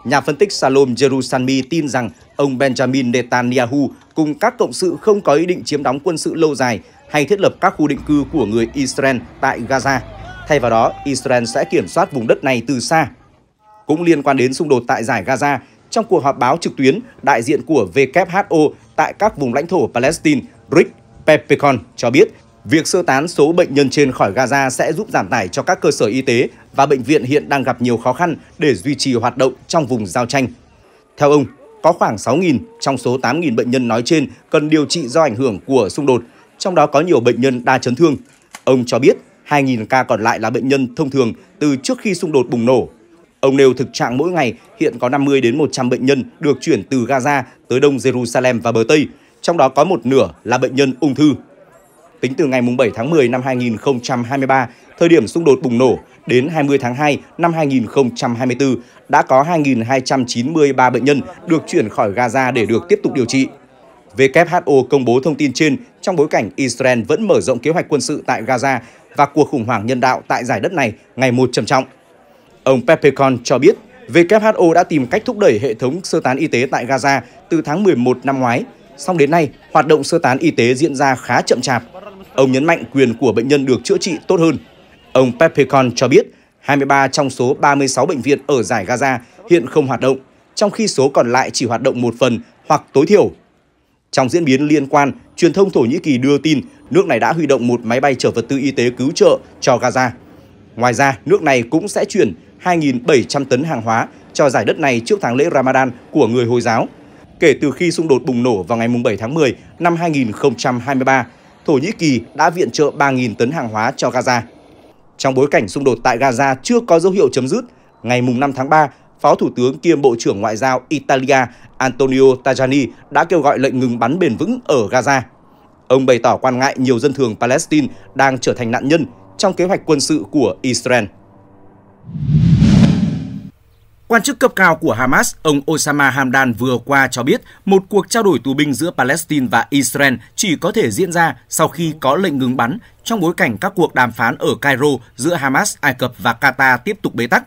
Speaker 3: Nhà phân tích Salom Jerusalem tin rằng ông Benjamin Netanyahu cùng các cộng sự không có ý định chiếm đóng quân sự lâu dài hay thiết lập các khu định cư của người Israel tại Gaza. Thay vào đó, Israel sẽ kiểm soát vùng đất này từ xa. Cũng liên quan đến xung đột tại giải Gaza, trong cuộc họp báo trực tuyến, đại diện của WHO tại các vùng lãnh thổ Palestine, Rick Pepecon cho biết Việc sơ tán số bệnh nhân trên khỏi Gaza sẽ giúp giảm tải cho các cơ sở y tế và bệnh viện hiện đang gặp nhiều khó khăn để duy trì hoạt động trong vùng giao tranh. Theo ông, có khoảng 6.000 trong số 8.000 bệnh nhân nói trên cần điều trị do ảnh hưởng của xung đột, trong đó có nhiều bệnh nhân đa chấn thương. Ông cho biết 2.000 ca còn lại là bệnh nhân thông thường từ trước khi xung đột bùng nổ. Ông nêu thực trạng mỗi ngày hiện có 50 đến 100 bệnh nhân được chuyển từ Gaza tới Đông Jerusalem và bờ Tây, trong đó có một nửa là bệnh nhân ung thư tính từ ngày 7 tháng 10 năm 2023, thời điểm xung đột bùng nổ, đến 20 tháng 2 năm 2024, đã có 2.293 bệnh nhân được chuyển khỏi Gaza để được tiếp tục điều trị. WHO công bố thông tin trên trong bối cảnh Israel vẫn mở rộng kế hoạch quân sự tại Gaza và cuộc khủng hoảng nhân đạo tại giải đất này ngày một trầm trọng. Ông Pepecon cho biết WHO đã tìm cách thúc đẩy hệ thống sơ tán y tế tại Gaza từ tháng 11 năm ngoái Song đến nay, hoạt động sơ tán y tế diễn ra khá chậm chạp. Ông nhấn mạnh quyền của bệnh nhân được chữa trị tốt hơn. Ông Pepecon cho biết 23 trong số 36 bệnh viện ở giải Gaza hiện không hoạt động, trong khi số còn lại chỉ hoạt động một phần hoặc tối thiểu. Trong diễn biến liên quan, truyền thông Thổ Nhĩ Kỳ đưa tin nước này đã huy động một máy bay chở vật tư y tế cứu trợ cho Gaza. Ngoài ra, nước này cũng sẽ chuyển 2.700 tấn hàng hóa cho giải đất này trước tháng lễ Ramadan của người Hồi giáo – kể từ khi xung đột bùng nổ vào ngày 7 tháng 10 năm 2023, Thổ Nhĩ Kỳ đã viện trợ 3.000 tấn hàng hóa cho Gaza. Trong bối cảnh xung đột tại Gaza chưa có dấu hiệu chấm dứt, ngày 5 tháng 3, Phó Thủ tướng kiêm Bộ trưởng Ngoại giao Italia Antonio Tajani đã kêu gọi lệnh ngừng bắn bền vững ở Gaza. Ông bày tỏ quan ngại nhiều dân thường Palestine đang trở thành nạn nhân trong kế hoạch quân sự của Israel. Quan chức cấp cao của Hamas, ông Osama Hamdan vừa qua cho biết một cuộc trao đổi tù binh giữa Palestine và Israel chỉ có thể diễn ra sau khi có lệnh ngừng bắn trong bối cảnh các cuộc đàm phán ở Cairo giữa Hamas, Ai Cập và Qatar tiếp tục bế tắc.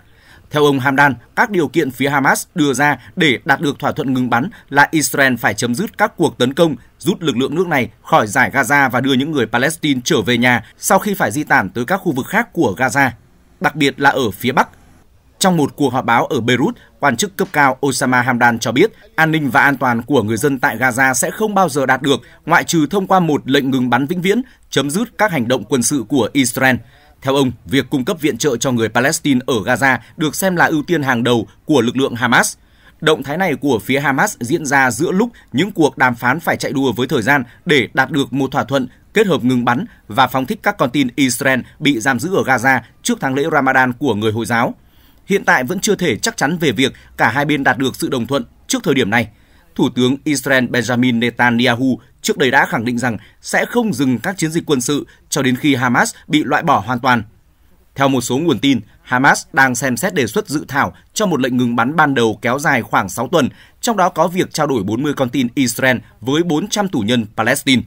Speaker 3: Theo ông Hamdan, các điều kiện phía Hamas đưa ra để đạt được thỏa thuận ngừng bắn là Israel phải chấm dứt các cuộc tấn công, rút lực lượng nước này khỏi giải Gaza và đưa những người Palestine trở về nhà sau khi phải di tản tới các khu vực khác của Gaza, đặc biệt là ở phía Bắc trong một cuộc họp báo ở Beirut, quan chức cấp cao Osama Hamdan cho biết an ninh và an toàn của người dân tại Gaza sẽ không bao giờ đạt được ngoại trừ thông qua một lệnh ngừng bắn vĩnh viễn, chấm dứt các hành động quân sự của Israel. Theo ông, việc cung cấp viện trợ cho người Palestine ở Gaza được xem là ưu tiên hàng đầu của lực lượng Hamas. Động thái này của phía Hamas diễn ra giữa lúc những cuộc đàm phán phải chạy đua với thời gian để đạt được một thỏa thuận kết hợp ngừng bắn và phóng thích các con tin Israel bị giam giữ ở Gaza trước tháng lễ Ramadan của người Hồi giáo hiện tại vẫn chưa thể chắc chắn về việc cả hai bên đạt được sự đồng thuận trước thời điểm này. Thủ tướng Israel Benjamin Netanyahu trước đây đã khẳng định rằng sẽ không dừng các chiến dịch quân sự cho đến khi Hamas bị loại bỏ hoàn toàn. Theo một số nguồn tin, Hamas đang xem xét đề xuất dự thảo cho một lệnh ngừng bắn ban đầu kéo dài khoảng 6 tuần, trong đó có việc trao đổi 40 con tin Israel với 400 tù nhân Palestine.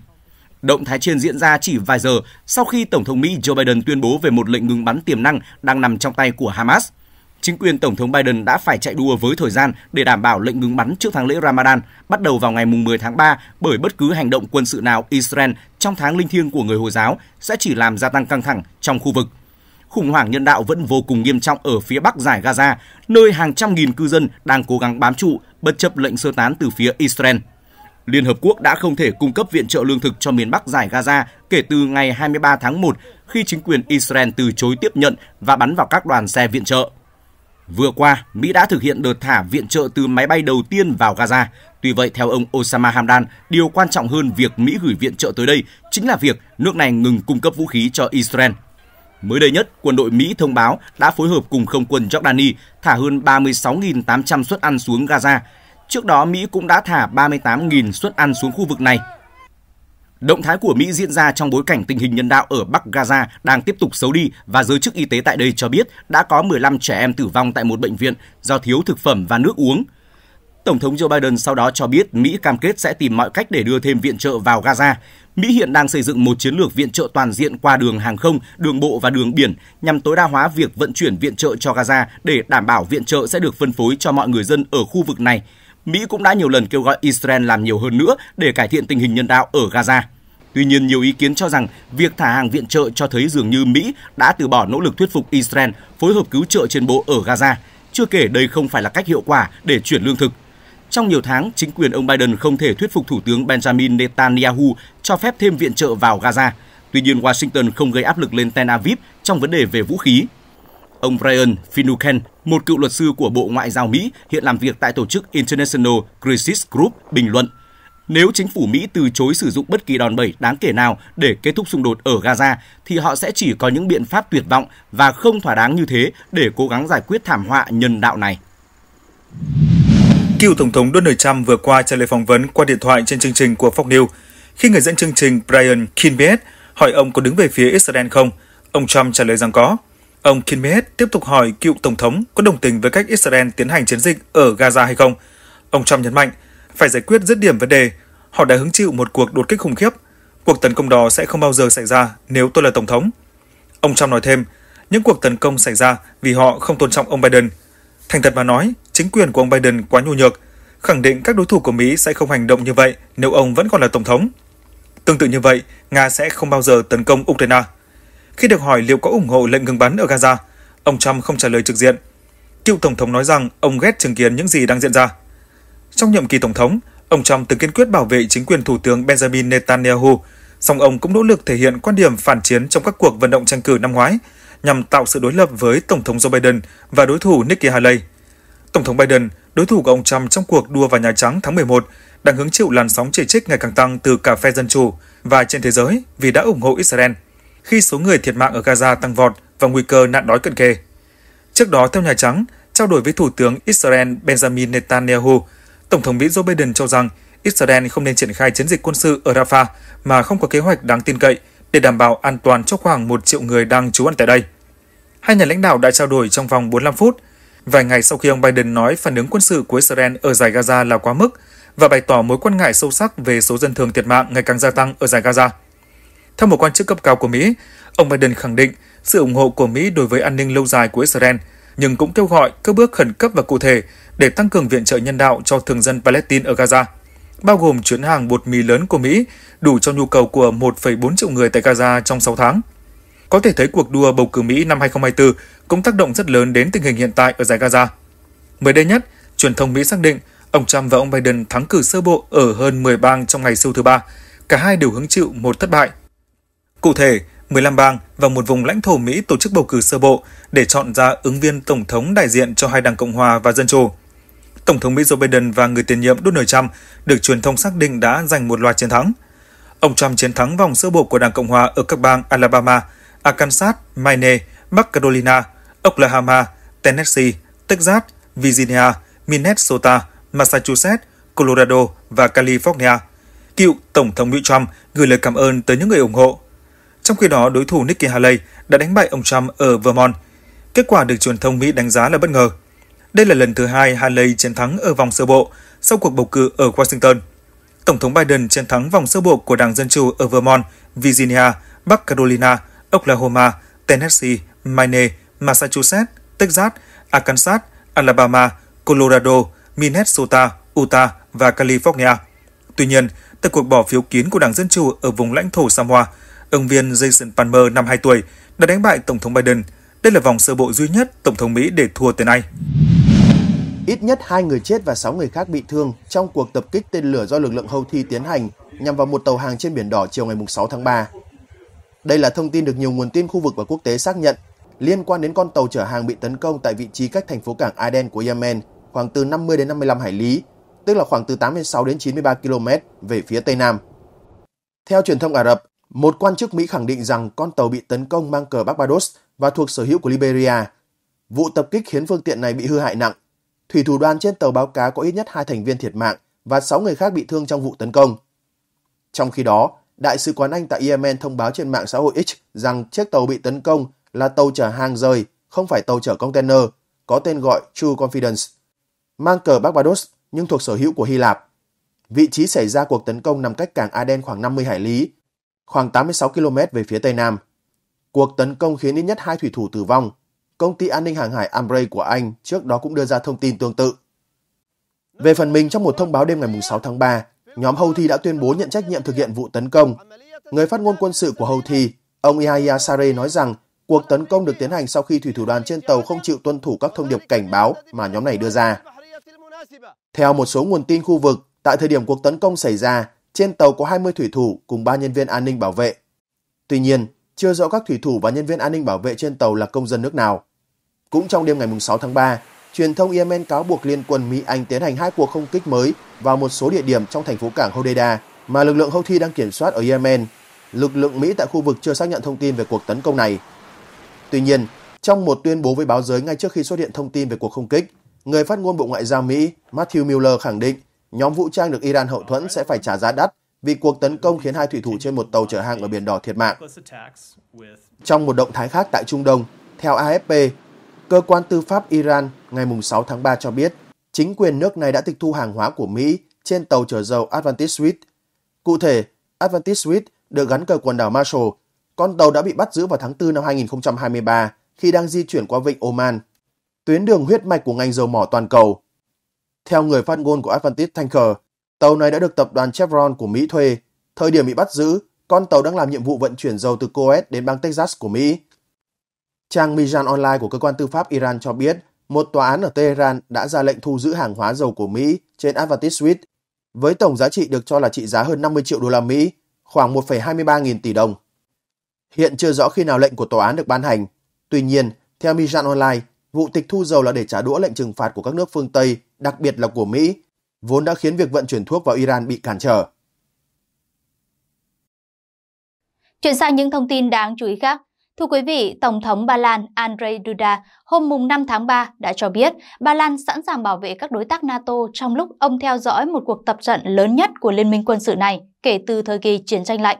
Speaker 3: Động thái trên diễn ra chỉ vài giờ sau khi Tổng thống Mỹ Joe Biden tuyên bố về một lệnh ngừng bắn tiềm năng đang nằm trong tay của Hamas – chính quyền Tổng thống Biden đã phải chạy đua với thời gian để đảm bảo lệnh ngừng bắn trước tháng lễ Ramadan bắt đầu vào ngày 10 tháng 3 bởi bất cứ hành động quân sự nào Israel trong tháng linh thiêng của người Hồi giáo sẽ chỉ làm gia tăng căng thẳng trong khu vực. Khủng hoảng nhân đạo vẫn vô cùng nghiêm trọng ở phía bắc giải Gaza, nơi hàng trăm nghìn cư dân đang cố gắng bám trụ bất chấp lệnh sơ tán từ phía Israel. Liên Hợp Quốc đã không thể cung cấp viện trợ lương thực cho miền Bắc giải Gaza kể từ ngày 23 tháng 1 khi chính quyền Israel từ chối tiếp nhận và bắn vào các đoàn xe viện trợ. Vừa qua, Mỹ đã thực hiện đợt thả viện trợ từ máy bay đầu tiên vào Gaza. Tuy vậy, theo ông Osama Hamdan, điều quan trọng hơn việc Mỹ gửi viện trợ tới đây chính là việc nước này ngừng cung cấp vũ khí cho Israel. Mới đây nhất, quân đội Mỹ thông báo đã phối hợp cùng không quân Jordani thả hơn 36.800 suất ăn xuống Gaza. Trước đó, Mỹ cũng đã thả 38.000 suất ăn xuống khu vực này Động thái của Mỹ diễn ra trong bối cảnh tình hình nhân đạo ở Bắc Gaza đang tiếp tục xấu đi và giới chức y tế tại đây cho biết đã có 15 trẻ em tử vong tại một bệnh viện do thiếu thực phẩm và nước uống. Tổng thống Joe Biden sau đó cho biết Mỹ cam kết sẽ tìm mọi cách để đưa thêm viện trợ vào Gaza. Mỹ hiện đang xây dựng một chiến lược viện trợ toàn diện qua đường hàng không, đường bộ và đường biển nhằm tối đa hóa việc vận chuyển viện trợ cho Gaza để đảm bảo viện trợ sẽ được phân phối cho mọi người dân ở khu vực này – Mỹ cũng đã nhiều lần kêu gọi Israel làm nhiều hơn nữa để cải thiện tình hình nhân đạo ở Gaza. Tuy nhiên, nhiều ý kiến cho rằng việc thả hàng viện trợ cho thấy dường như Mỹ đã từ bỏ nỗ lực thuyết phục Israel phối hợp cứu trợ trên bộ ở Gaza. Chưa kể đây không phải là cách hiệu quả để chuyển lương thực. Trong nhiều tháng, chính quyền ông Biden không thể thuyết phục Thủ tướng Benjamin Netanyahu cho phép thêm viện trợ vào Gaza. Tuy nhiên, Washington không gây áp lực lên Tel Aviv trong vấn đề về vũ khí. Ông Brian Finucane, một cựu luật sư của Bộ Ngoại giao Mỹ, hiện làm việc tại tổ chức International Crisis Group, bình luận nếu chính phủ Mỹ từ chối sử dụng bất kỳ đòn bẩy đáng kể nào để kết thúc xung đột ở Gaza, thì họ sẽ chỉ có những biện pháp
Speaker 4: tuyệt vọng và không thỏa đáng như thế để cố gắng giải quyết thảm họa nhân đạo này. Cựu Tổng thống Donald Trump vừa qua trả lời phỏng vấn qua điện thoại trên chương trình của Fox News. Khi người dẫn chương trình Brian Kinbet hỏi ông có đứng về phía Israel không, ông Trump trả lời rằng có. Ông Kinmehet tiếp tục hỏi cựu Tổng thống có đồng tình với cách Israel tiến hành chiến dịch ở Gaza hay không. Ông Trump nhấn mạnh, phải giải quyết dứt điểm vấn đề. Họ đã hứng chịu một cuộc đột kích khủng khiếp. Cuộc tấn công đó sẽ không bao giờ xảy ra nếu tôi là Tổng thống. Ông Trump nói thêm, những cuộc tấn công xảy ra vì họ không tôn trọng ông Biden. Thành thật mà nói, chính quyền của ông Biden quá nhu nhược, khẳng định các đối thủ của Mỹ sẽ không hành động như vậy nếu ông vẫn còn là Tổng thống. Tương tự như vậy, Nga sẽ không bao giờ tấn công Ukraine khi được hỏi liệu có ủng hộ lệnh ngừng bắn ở Gaza, ông Trump không trả lời trực diện. Cựu Tổng thống nói rằng ông ghét chứng kiến những gì đang diễn ra. Trong nhiệm kỳ Tổng thống, ông Trump từng kiên quyết bảo vệ chính quyền Thủ tướng Benjamin Netanyahu, song ông cũng nỗ lực thể hiện quan điểm phản chiến trong các cuộc vận động tranh cử năm ngoái, nhằm tạo sự đối lập với Tổng thống Joe Biden và đối thủ Nikki Haley. Tổng thống Biden, đối thủ của ông Trump trong cuộc đua vào Nhà Trắng tháng 11, đang hứng chịu làn sóng chỉ trích ngày càng tăng từ cả phe Dân Chủ và trên thế giới vì đã ủng hộ Israel khi số người thiệt mạng ở Gaza tăng vọt và nguy cơ nạn đói cận kề. Trước đó, theo Nhà Trắng, trao đổi với Thủ tướng Israel Benjamin Netanyahu, Tổng thống Mỹ Joe Biden cho rằng Israel không nên triển khai chiến dịch quân sự ở Rafah mà không có kế hoạch đáng tin cậy để đảm bảo an toàn cho khoảng 1 triệu người đang trú ẩn tại đây. Hai nhà lãnh đạo đã trao đổi trong vòng 45 phút, vài ngày sau khi ông Biden nói phản ứng quân sự của Israel ở giải Gaza là quá mức và bày tỏ mối quan ngại sâu sắc về số dân thường thiệt mạng ngày càng gia tăng ở giải Gaza. Theo một quan chức cấp cao của Mỹ, ông Biden khẳng định sự ủng hộ của Mỹ đối với an ninh lâu dài của Israel, nhưng cũng kêu gọi các bước khẩn cấp và cụ thể để tăng cường viện trợ nhân đạo cho thường dân Palestine ở Gaza, bao gồm chuyến hàng bột mì lớn của Mỹ đủ cho nhu cầu của 1,4 triệu người tại Gaza trong 6 tháng. Có thể thấy cuộc đua bầu cử Mỹ năm 2024 cũng tác động rất lớn đến tình hình hiện tại ở giải Gaza. Mới đây nhất, truyền thông Mỹ xác định ông Trump và ông Biden thắng cử sơ bộ ở hơn 10 bang trong ngày siêu thứ ba. Cả hai đều hứng chịu một thất bại – Cụ thể, 15 bang và một vùng lãnh thổ Mỹ tổ chức bầu cử sơ bộ để chọn ra ứng viên tổng thống đại diện cho hai đảng Cộng hòa và Dân chủ. Tổng thống Mỹ Joe Biden và người tiền nhiệm Donald Trump được truyền thông xác định đã giành một loạt chiến thắng. Ông Trump chiến thắng vòng sơ bộ của Đảng Cộng hòa ở các bang Alabama, Arkansas, Maine, Bắc Carolina, Oklahoma, Tennessee, Texas, Virginia, Minnesota, Massachusetts, Colorado và California. Cựu Tổng thống Mỹ Trump gửi lời cảm ơn tới những người ủng hộ trong khi đó, đối thủ Nikki Haley đã đánh bại ông Trump ở Vermont. Kết quả được truyền thông Mỹ đánh giá là bất ngờ. Đây là lần thứ hai Haley chiến thắng ở vòng sơ bộ sau cuộc bầu cử ở Washington. Tổng thống Biden chiến thắng vòng sơ bộ của Đảng Dân Chủ ở Vermont, Virginia, Bắc Carolina, Oklahoma, Tennessee, Maine, Massachusetts, Texas, Arkansas, Alabama, Colorado, Minnesota, Utah và California. Tuy nhiên, tại cuộc bỏ phiếu kín của Đảng Dân Chủ ở vùng lãnh thổ Samoa, Ứng viên Jason Palmer, 52 tuổi, đã đánh bại Tổng thống Biden. Đây là vòng sơ bộ duy nhất Tổng thống Mỹ để thua tới nay.
Speaker 1: Ít nhất hai người chết và 6 người khác bị thương trong cuộc tập kích tên lửa do lực lượng Houthi tiến hành nhằm vào một tàu hàng trên Biển Đỏ chiều ngày 6 tháng 3. Đây là thông tin được nhiều nguồn tin khu vực và quốc tế xác nhận liên quan đến con tàu chở hàng bị tấn công tại vị trí cách thành phố cảng Aden của Yemen khoảng từ 50 đến 55 hải lý, tức là khoảng từ 86 đến 93 km về phía Tây Nam. Theo truyền thông Ả Rập, một quan chức Mỹ khẳng định rằng con tàu bị tấn công mang cờ Barbados và thuộc sở hữu của Liberia. Vụ tập kích khiến phương tiện này bị hư hại nặng. Thủy thủ đoàn trên tàu báo cáo có ít nhất hai thành viên thiệt mạng và 6 người khác bị thương trong vụ tấn công. Trong khi đó, Đại sứ quán Anh tại Yemen thông báo trên mạng xã hội X rằng chiếc tàu bị tấn công là tàu chở hàng rời, không phải tàu chở container, có tên gọi True Confidence, mang cờ Barbados nhưng thuộc sở hữu của Hy Lạp. Vị trí xảy ra cuộc tấn công nằm cách cảng Aden khoảng 50 hải lý, khoảng 86 km về phía tây nam. Cuộc tấn công khiến ít nhất hai thủy thủ tử vong. Công ty an ninh hàng hải Ambrey của Anh trước đó cũng đưa ra thông tin tương tự. Về phần mình, trong một thông báo đêm ngày 6 tháng 3, nhóm Houthi đã tuyên bố nhận trách nhiệm thực hiện vụ tấn công. Người phát ngôn quân sự của Houthi, ông Yahya Sare nói rằng cuộc tấn công được tiến hành sau khi thủy thủ đoàn trên tàu không chịu tuân thủ các thông điệp cảnh báo mà nhóm này đưa ra. Theo một số nguồn tin khu vực, tại thời điểm cuộc tấn công xảy ra, trên tàu có 20 thủy thủ cùng 3 nhân viên an ninh bảo vệ. Tuy nhiên, chưa rõ các thủy thủ và nhân viên an ninh bảo vệ trên tàu là công dân nước nào. Cũng trong đêm ngày 6 tháng 3, truyền thông Yemen cáo buộc Liên quân Mỹ-Anh tiến hành hai cuộc không kích mới vào một số địa điểm trong thành phố cảng Hodeida mà lực lượng Houthi đang kiểm soát ở Yemen. Lực lượng Mỹ tại khu vực chưa xác nhận thông tin về cuộc tấn công này. Tuy nhiên, trong một tuyên bố với báo giới ngay trước khi xuất hiện thông tin về cuộc không kích, người phát ngôn Bộ Ngoại giao Mỹ Matthew Miller khẳng định nhóm vũ trang được Iran hậu thuẫn sẽ phải trả giá đắt vì cuộc tấn công khiến hai thủy thủ trên một tàu chở hàng ở Biển Đỏ thiệt mạng. Trong một động thái khác tại Trung Đông, theo AFP, cơ quan tư pháp Iran ngày 6 tháng 3 cho biết chính quyền nước này đã tịch thu hàng hóa của Mỹ trên tàu chở dầu Atlantic Suite. Cụ thể, Atlantic Suite được gắn cờ quần đảo Marshall. Con tàu đã bị bắt giữ vào tháng 4 năm 2023 khi đang di chuyển qua vịnh Oman. Tuyến đường huyết mạch của ngành dầu mỏ toàn cầu theo người phát ngôn của Atlantis Tanker, tàu này đã được tập đoàn Chevron của Mỹ thuê. Thời điểm bị bắt giữ, con tàu đang làm nhiệm vụ vận chuyển dầu từ Coes đến bang Texas của Mỹ. Trang Mijan Online của cơ quan tư pháp Iran cho biết, một tòa án ở Tehran đã ra lệnh thu giữ hàng hóa dầu của Mỹ trên Atlantis Suite với tổng giá trị được cho là trị giá hơn 50 triệu đô la Mỹ, khoảng 1,23 nghìn tỷ đồng. Hiện chưa rõ khi nào lệnh của tòa án được ban hành. Tuy nhiên, theo Mijan Online, vụ tịch thu dầu là để trả đũa lệnh trừng phạt của các nước phương Tây, đặc biệt là của Mỹ, vốn đã khiến việc vận chuyển thuốc vào Iran bị cản trở.
Speaker 2: Chuyển sang những thông tin đáng chú ý khác. Thưa quý vị, Tổng thống Ba Lan Andrzej Duda hôm mùng 5 tháng 3 đã cho biết Ba Lan sẵn sàng bảo vệ các đối tác NATO trong lúc ông theo dõi một cuộc tập trận lớn nhất của Liên minh quân sự này kể từ thời kỳ chiến tranh lạnh.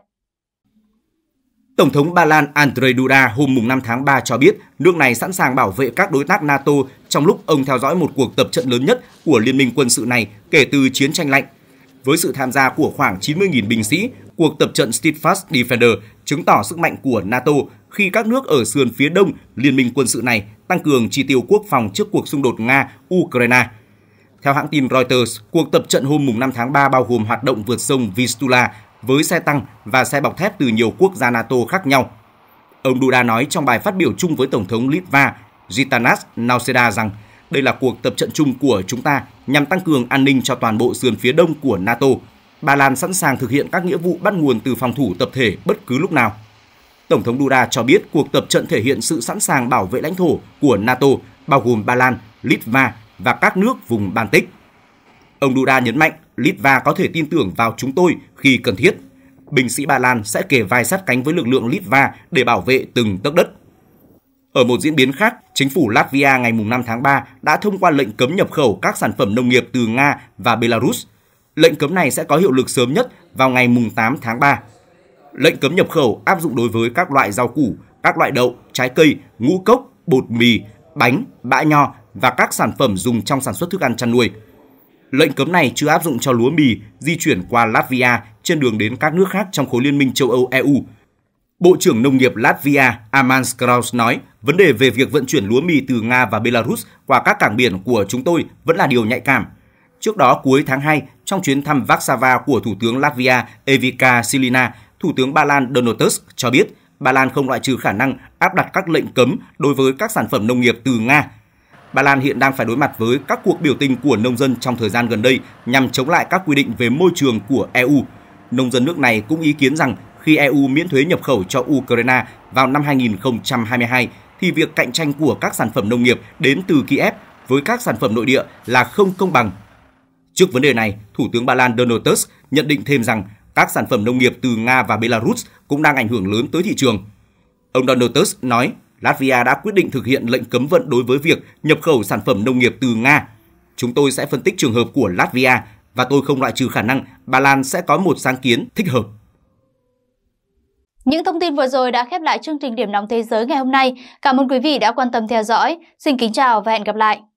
Speaker 3: Tổng thống Ba Lan Andrzej Duda hôm 5 tháng 3 cho biết nước này sẵn sàng bảo vệ các đối tác NATO trong lúc ông theo dõi một cuộc tập trận lớn nhất của liên minh quân sự này kể từ chiến tranh lạnh. Với sự tham gia của khoảng 90.000 binh sĩ, cuộc tập trận Steadfast Defender chứng tỏ sức mạnh của NATO khi các nước ở sườn phía đông liên minh quân sự này tăng cường chi tiêu quốc phòng trước cuộc xung đột Nga-Ukraine. Theo hãng tin Reuters, cuộc tập trận hôm 5 tháng 3 bao gồm hoạt động vượt sông Vistula với xe tăng và xe bọc thép từ nhiều quốc gia NATO khác nhau. Ông Duda nói trong bài phát biểu chung với Tổng thống Litva Gitanas Nauseda rằng đây là cuộc tập trận chung của chúng ta nhằm tăng cường an ninh cho toàn bộ sườn phía đông của NATO. Ba Lan sẵn sàng thực hiện các nghĩa vụ bắt nguồn từ phòng thủ tập thể bất cứ lúc nào. Tổng thống Duda cho biết cuộc tập trận thể hiện sự sẵn sàng bảo vệ lãnh thổ của NATO, bao gồm Ba Lan, Litva và các nước vùng Baltic. Ông Duda nhấn mạnh Litva có thể tin tưởng vào chúng tôi khi cần thiết. Binh sĩ Ba Lan sẽ kề vai sát cánh với lực lượng Litva để bảo vệ từng tấc đất. Ở một diễn biến khác, chính phủ Latvia ngày 5 tháng 3 đã thông qua lệnh cấm nhập khẩu các sản phẩm nông nghiệp từ Nga và Belarus. Lệnh cấm này sẽ có hiệu lực sớm nhất vào ngày 8 tháng 3. Lệnh cấm nhập khẩu áp dụng đối với các loại rau củ, các loại đậu, trái cây, ngũ cốc, bột mì, bánh, bã nho và các sản phẩm dùng trong sản xuất thức ăn chăn nuôi – Lệnh cấm này chưa áp dụng cho lúa mì di chuyển qua Latvia trên đường đến các nước khác trong khối Liên minh châu Âu EU. Bộ trưởng Nông nghiệp Latvia Aman Kraus nói, vấn đề về việc vận chuyển lúa mì từ Nga và Belarus qua các cảng biển của chúng tôi vẫn là điều nhạy cảm. Trước đó cuối tháng 2, trong chuyến thăm Warsaw của Thủ tướng Latvia Evika Silina, Thủ tướng Ba Lan Donald Tusk cho biết Ba Lan không loại trừ khả năng áp đặt các lệnh cấm đối với các sản phẩm nông nghiệp từ Nga Ba Lan hiện đang phải đối mặt với các cuộc biểu tình của nông dân trong thời gian gần đây nhằm chống lại các quy định về môi trường của EU. Nông dân nước này cũng ý kiến rằng khi EU miễn thuế nhập khẩu cho Ukraine vào năm 2022 thì việc cạnh tranh của các sản phẩm nông nghiệp đến từ Kiev với các sản phẩm nội địa là không công bằng. Trước vấn đề này, Thủ tướng Ba Lan Donald Tusk nhận định thêm rằng các sản phẩm nông nghiệp từ Nga và Belarus cũng đang ảnh hưởng lớn tới thị trường. Ông Donald Tusk nói, Latvia đã quyết định thực hiện lệnh cấm vận đối với việc nhập khẩu sản phẩm nông nghiệp từ Nga. Chúng tôi sẽ phân tích trường hợp của Latvia và tôi không loại trừ khả năng Ba Lan sẽ có một sáng kiến thích hợp.
Speaker 2: Những thông tin vừa rồi đã khép lại chương trình Điểm nóng thế giới ngày hôm nay. Cảm ơn quý vị đã quan tâm theo dõi. Xin kính chào và hẹn gặp lại.